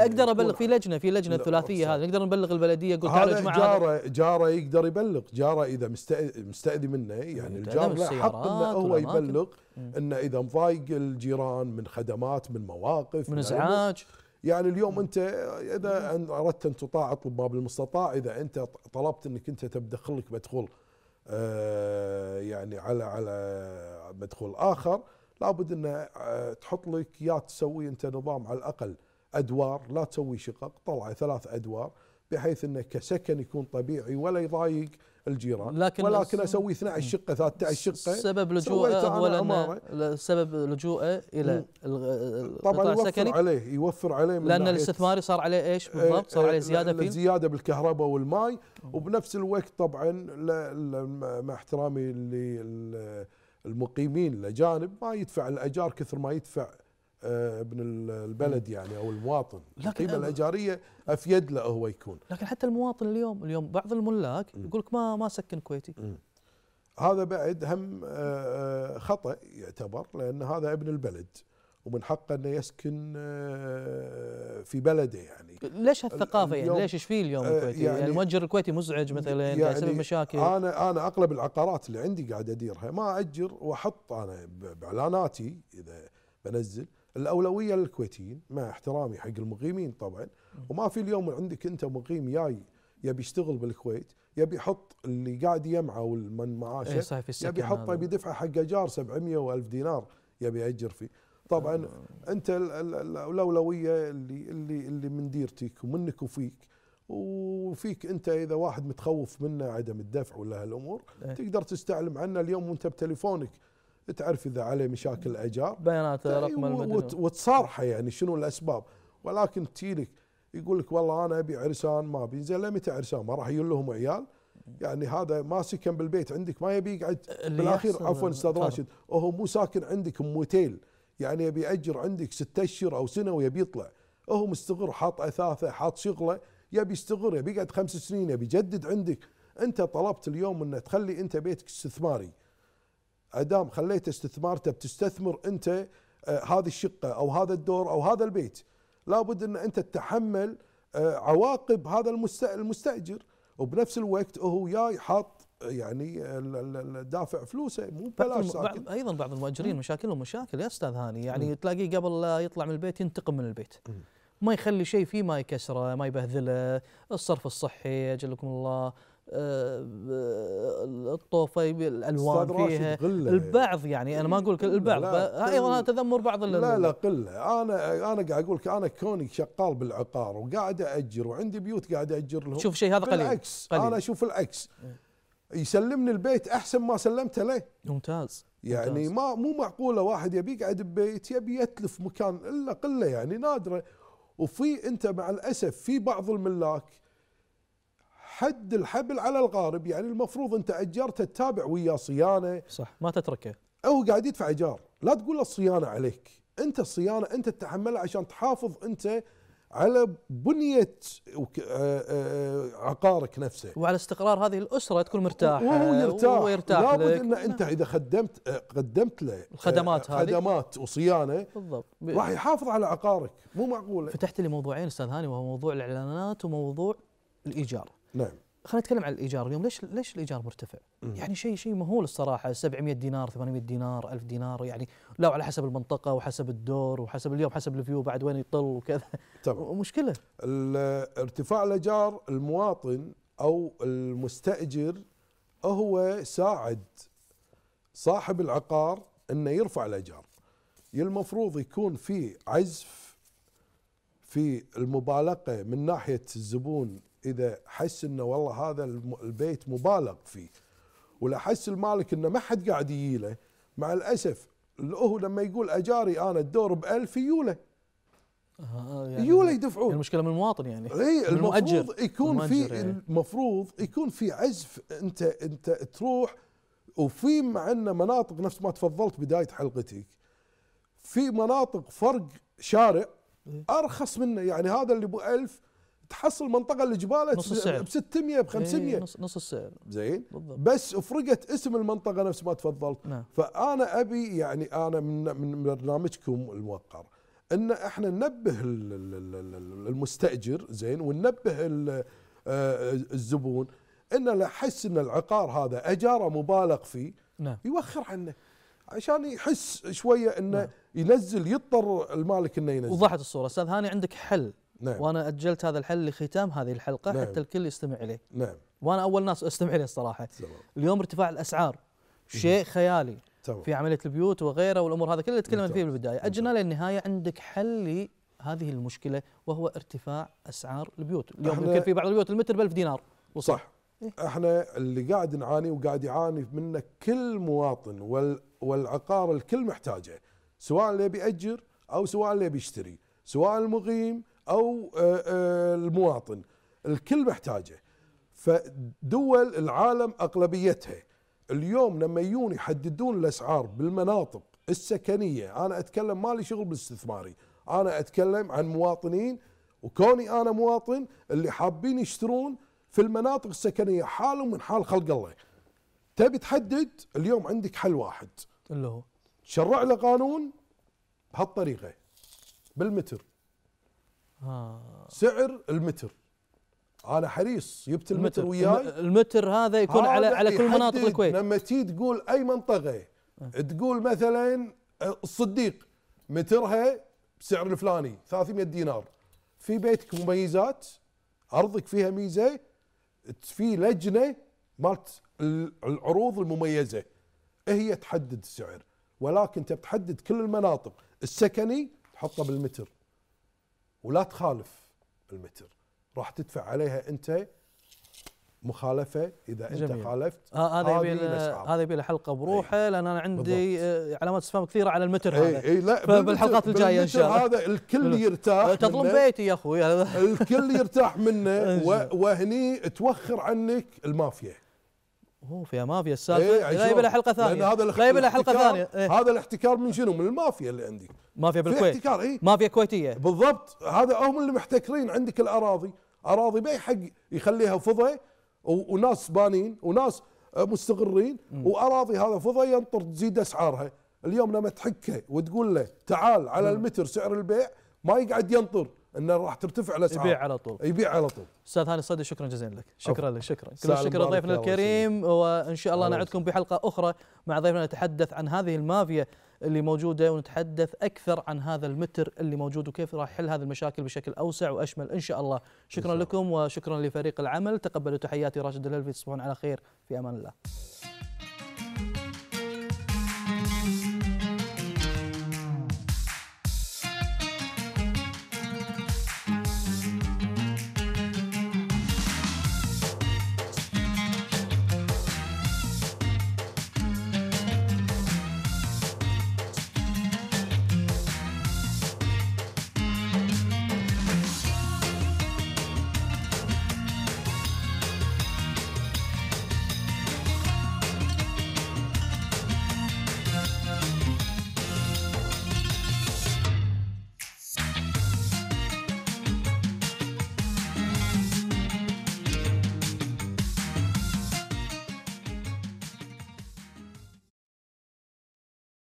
Speaker 4: اقدر ابلغ
Speaker 1: في لجنه في لجنه الثلاثيه هذه نقدر نبلغ البلديه قلت تعالوا يا جماعه جاره جاره يقدر
Speaker 4: يبلغ جاره اذا مستاذي منه يعني الجار له حق انه هو يبلغ انه اذا مضايق الجيران من خدمات من مواقف من ازعاج يعني اليوم انت اذا اردت ان تطاع اطلب ما بالمستطاع اذا انت طلبت انك انت تدخل لك مدخول آه، يعني على على مدخول اخر لابد ان آه، تحط لك يا تسوي انت نظام على الاقل ادوار لا تسوي شقق طلع ثلاث ادوار بحيث انه كسكن يكون طبيعي ولا يضايق الجيران لكن ولكن اسوي 12 شقه 13 شقه سبب لجوءه اولا سبب لجوءه الى طبعا يوفر السكني عليه يوفر عليه من لان الاستثماري
Speaker 1: صار عليه ايش إيه، بالضبط؟ صار عليه إيه، زياده فيه زياده
Speaker 4: بالكهرباء والماي وبنفس الوقت طبعا مع احترامي المقيمين الاجانب ما يدفع الاجار كثر ما يدفع آه، ابن البلد يعني او المواطن القيمه
Speaker 1: الاجاريه افيد له هو يكون لكن حتى المواطن اليوم اليوم بعض الملاك يقول لك ما ما سكن كويتي هذا بعد هم آه، آه، خطا يعتبر
Speaker 4: لان هذا ابن البلد ومن حقه انه يسكن آه، في بلده
Speaker 1: يعني ليش هالثقافه يعني ليش ايش في اليوم آه، الكويتي يعني, يعني المؤجر الكويتي مزعج مثلا يعني يسبب مشاكل
Speaker 4: انا انا اغلب العقارات اللي عندي قاعد اديرها ما اجر واحط انا باعلاناتي اذا بنزل الاولويه للكويتيين مع احترامي حق المقيمين طبعا وما في اليوم عندك انت مقيم جاي يبي يشتغل بالكويت يبي يحط اللي قاعد يمعه والمن معاشه إيه، يبي يحطه بيدفعه حق ايجار 700 و1000 دينار يبي ياجر فيه طبعا آه. انت الاولويه اللي اللي اللي من ديرتك ومنك وفيك وفيك انت اذا واحد متخوف منه عدم الدفع ولا هالامور ايه تقدر تستعلم عنه اليوم وانت بتليفونك تعرف اذا عليه مشاكل اجار بيانات إيه، رقم المدن وتصارحه يعني شنو الاسباب ولكن تجيلك يقول لك والله انا ابي عرسان ما ابي زين متى عرسان ما راح يقول لهم عيال يعني هذا ما سكن بالبيت عندك ما يبي يقعد بالاخير عفوا استاذ راشد وهو مو ساكن عندك موتيل يعني يبي اجر عندك ست اشهر او سنه ويبي يطلع هو مستقر حاط اثاثه حاط شغله يبي يستقر يبي يقعد خمس سنين يبي يجدد عندك انت طلبت اليوم انه تخلي انت بيتك استثماري ادام خليته استثمارته بتستثمر انت آه، هذه الشقه او هذا الدور او هذا البيت لابد ان انت تتحمل آه، عواقب هذا المستاجر وبنفس الوقت هو جاي حاط يعني دافع فلوسه مو ببلاش ساكن
Speaker 1: ايضا بعض المؤجرين مشاكلهم مشاكل يا استاذ هاني يعني تلاقيه قبل لا يطلع من البيت ينتقم من البيت ما يخلي شيء فيه ما يكسره ما يبهذله الصرف الصحي اجلكم الله آه، آه، الطوفه الالوان فيها البعض يعني انا ما اقول البعض ايضا هذا تذمر بعض لا لا
Speaker 4: قله انا انا قاعد اقول لك انا كوني شغال بالعقار وقاعد اجر وعندي بيوت قاعد اجر لهم شوف شيء هذا قليل بالعكس قليل. انا اشوف العكس يسلمني البيت احسن ما سلمته له ممتاز يعني ممتاز. ما مو معقوله واحد يبي يقعد ببيت يبي يتلف مكان الا قله يعني نادره وفي انت مع الاسف في بعض الملاك حد الحبل على الغارب يعني المفروض انت اجرته تتابع وياه صيانه صح ما تتركه هو قاعد يدفع ايجار لا تقول له الصيانه عليك انت الصيانه انت تتحملها عشان تحافظ انت على بنية آه، آه، عقارك نفسه
Speaker 1: وعلى استقرار هذه الأسرة تكون مرتاح وهو يرتاح, وهو يرتاح لابد لك. أن
Speaker 4: أنت إذا خدمت آه، قدمت له الخدمات هذه خدمات وصيانة بالضبط راح يحافظ
Speaker 1: على عقارك مو معقولة فتحت لي موضوعين أستاذ هاني وهو موضوع الإعلانات وموضوع الإيجار نعم خلينا نتكلم عن الايجار اليوم ليش ليش الايجار مرتفع؟ مم. يعني شيء شيء مهول الصراحه 700 دينار 800 دينار 1000 دينار يعني لو على حسب المنطقه وحسب الدور وحسب اليوم حسب الفيو بعد وين يطل وكذا تمام مشكله
Speaker 4: ارتفاع الايجار
Speaker 1: المواطن او المستاجر
Speaker 4: هو ساعد صاحب العقار انه يرفع الايجار المفروض يكون في عزف في المبالغه من ناحيه الزبون اذا حس انه والله هذا البيت مبالغ فيه ولا حس المالك انه ما حد قاعد يجيله مع الاسف هو لما يقول اجاري انا الدور ب 1000 يوله
Speaker 1: آه يعني يوله يدفعون يعني المشكله من المواطن يعني اي المفروض يكون في يعني.
Speaker 4: المفروض يكون في عزف انت انت تروح وفي مع ان مناطق نفس ما تفضلت بدايه حلقتك في مناطق فرق شارع إيه. ارخص منه يعني هذا اللي ب 1000 تحصل منطقه اللي جبالها نص السعر ب 600 ب 500 نص
Speaker 1: نص السعر زين بالضبط.
Speaker 4: بس فرقت اسم المنطقه نفس ما تفضلت نعم. فانا ابي يعني انا من من برنامجكم الموقر ان احنا ننبه المستاجر زين وننبه آه، الزبون انه يحس ان العقار هذا اجاره مبالغ فيه نعم. يوخر عنه عشان يحس شويه انه نعم. ينزل يضطر المالك انه
Speaker 1: ينزل وضحت الصوره استاذ هاني عندك حل نعم. وانا اجلت هذا الحل لختام هذه الحلقه نعم. حتى الكل يستمع اليه نعم. وانا اول ناس استمع اليه الصراحه سلام. اليوم ارتفاع الاسعار شيء خيالي سلام. في عمليه البيوت وغيره والامور هذا كله تكلمنا فيه بالبدايه اجلنا للنهايه عندك حل هذه المشكله وهو ارتفاع اسعار البيوت اليوم يمكن في بعض البيوت المتر ب 1000 دينار وصل. صح إيه؟ احنا اللي
Speaker 4: قاعد نعاني وقاعد يعاني منه كل مواطن وال والعقار الكل محتاجه سواء اللي بيأجر او سواء اللي بيشتري سواء المقيم او آه، آه، المواطن الكل محتاجه فدول العالم اغلبيتها اليوم لما يجون يحددون الاسعار بالمناطق السكنيه انا اتكلم مالي شغل بالاستثماري انا اتكلم عن مواطنين وكوني انا مواطن اللي حابين يشترون في المناطق السكنيه حالهم من حال خلق الله تبي تحدد اليوم عندك حل واحد اللي هو شرع له قانون بهالطريقه بالمتر
Speaker 1: آه.
Speaker 4: سعر المتر انا حريص جبت المتر, المتر وياي المتر
Speaker 1: هذا يكون على على كل مناطق الكويت
Speaker 4: لما تيجي تقول اي منطقه أه. تقول مثلا أه، الصديق مترها بسعر الفلاني 300 دينار في بيتك مميزات ارضك فيها ميزه في لجنه مالت العروض المميزه هي تحدد السعر ولكن انت بتحدد كل المناطق السكني تحطه بالمتر ولا تخالف المتر راح تدفع عليها انت مخالفه اذا انت خالفت آه، هذا يبي
Speaker 1: هذا يبي حلقه بروحه أيه. لان انا عندي بالضبط. آه، علامات استفهام كثيره على المتر أيه. هذا اي لا فبالحلقات الجايه ان شاء الله هذا الكل يرتاح تظلم بيتي يا اخوي
Speaker 4: الكل يرتاح منه إيه. وهني توخر عنك المافيا
Speaker 1: هو فيها مافيا السالفه إيه لا يبي حلقه ثانيه هذا لا يبي حلقه ثانيه إيه؟ هذا
Speaker 4: الاحتكار من شنو؟ من المافيا اللي عندك مافيا بالكويت احتكار إيه؟ مافيا كويتيه بالضبط هذا هم اللي محتكرين عندك الاراضي اراضي باي حق يخليها فضه وناس بانين وناس آه، مستقرين واراضي هذا فضه ينطر تزيد اسعارها اليوم لما تحكه وتقول له تعال على المتر سعر البيع ما يقعد ينطر انه راح ترتفع الاسعار يبيع على طول
Speaker 1: يبيع على طول استاذ هاني الصدي شكرا جزيلا لك شكرا لك شكرا كل الشكر لضيفنا الكريم وان شاء الله نعدكم بحلقه اخرى مع ضيفنا نتحدث عن هذه المافيا اللي موجوده ونتحدث اكثر عن هذا المتر اللي موجود وكيف راح يحل هذه المشاكل بشكل اوسع واشمل ان شاء الله شكرا لكم وشكرا لفريق العمل تقبلوا تحياتي راشد الهلفي تصبحون على خير في امان الله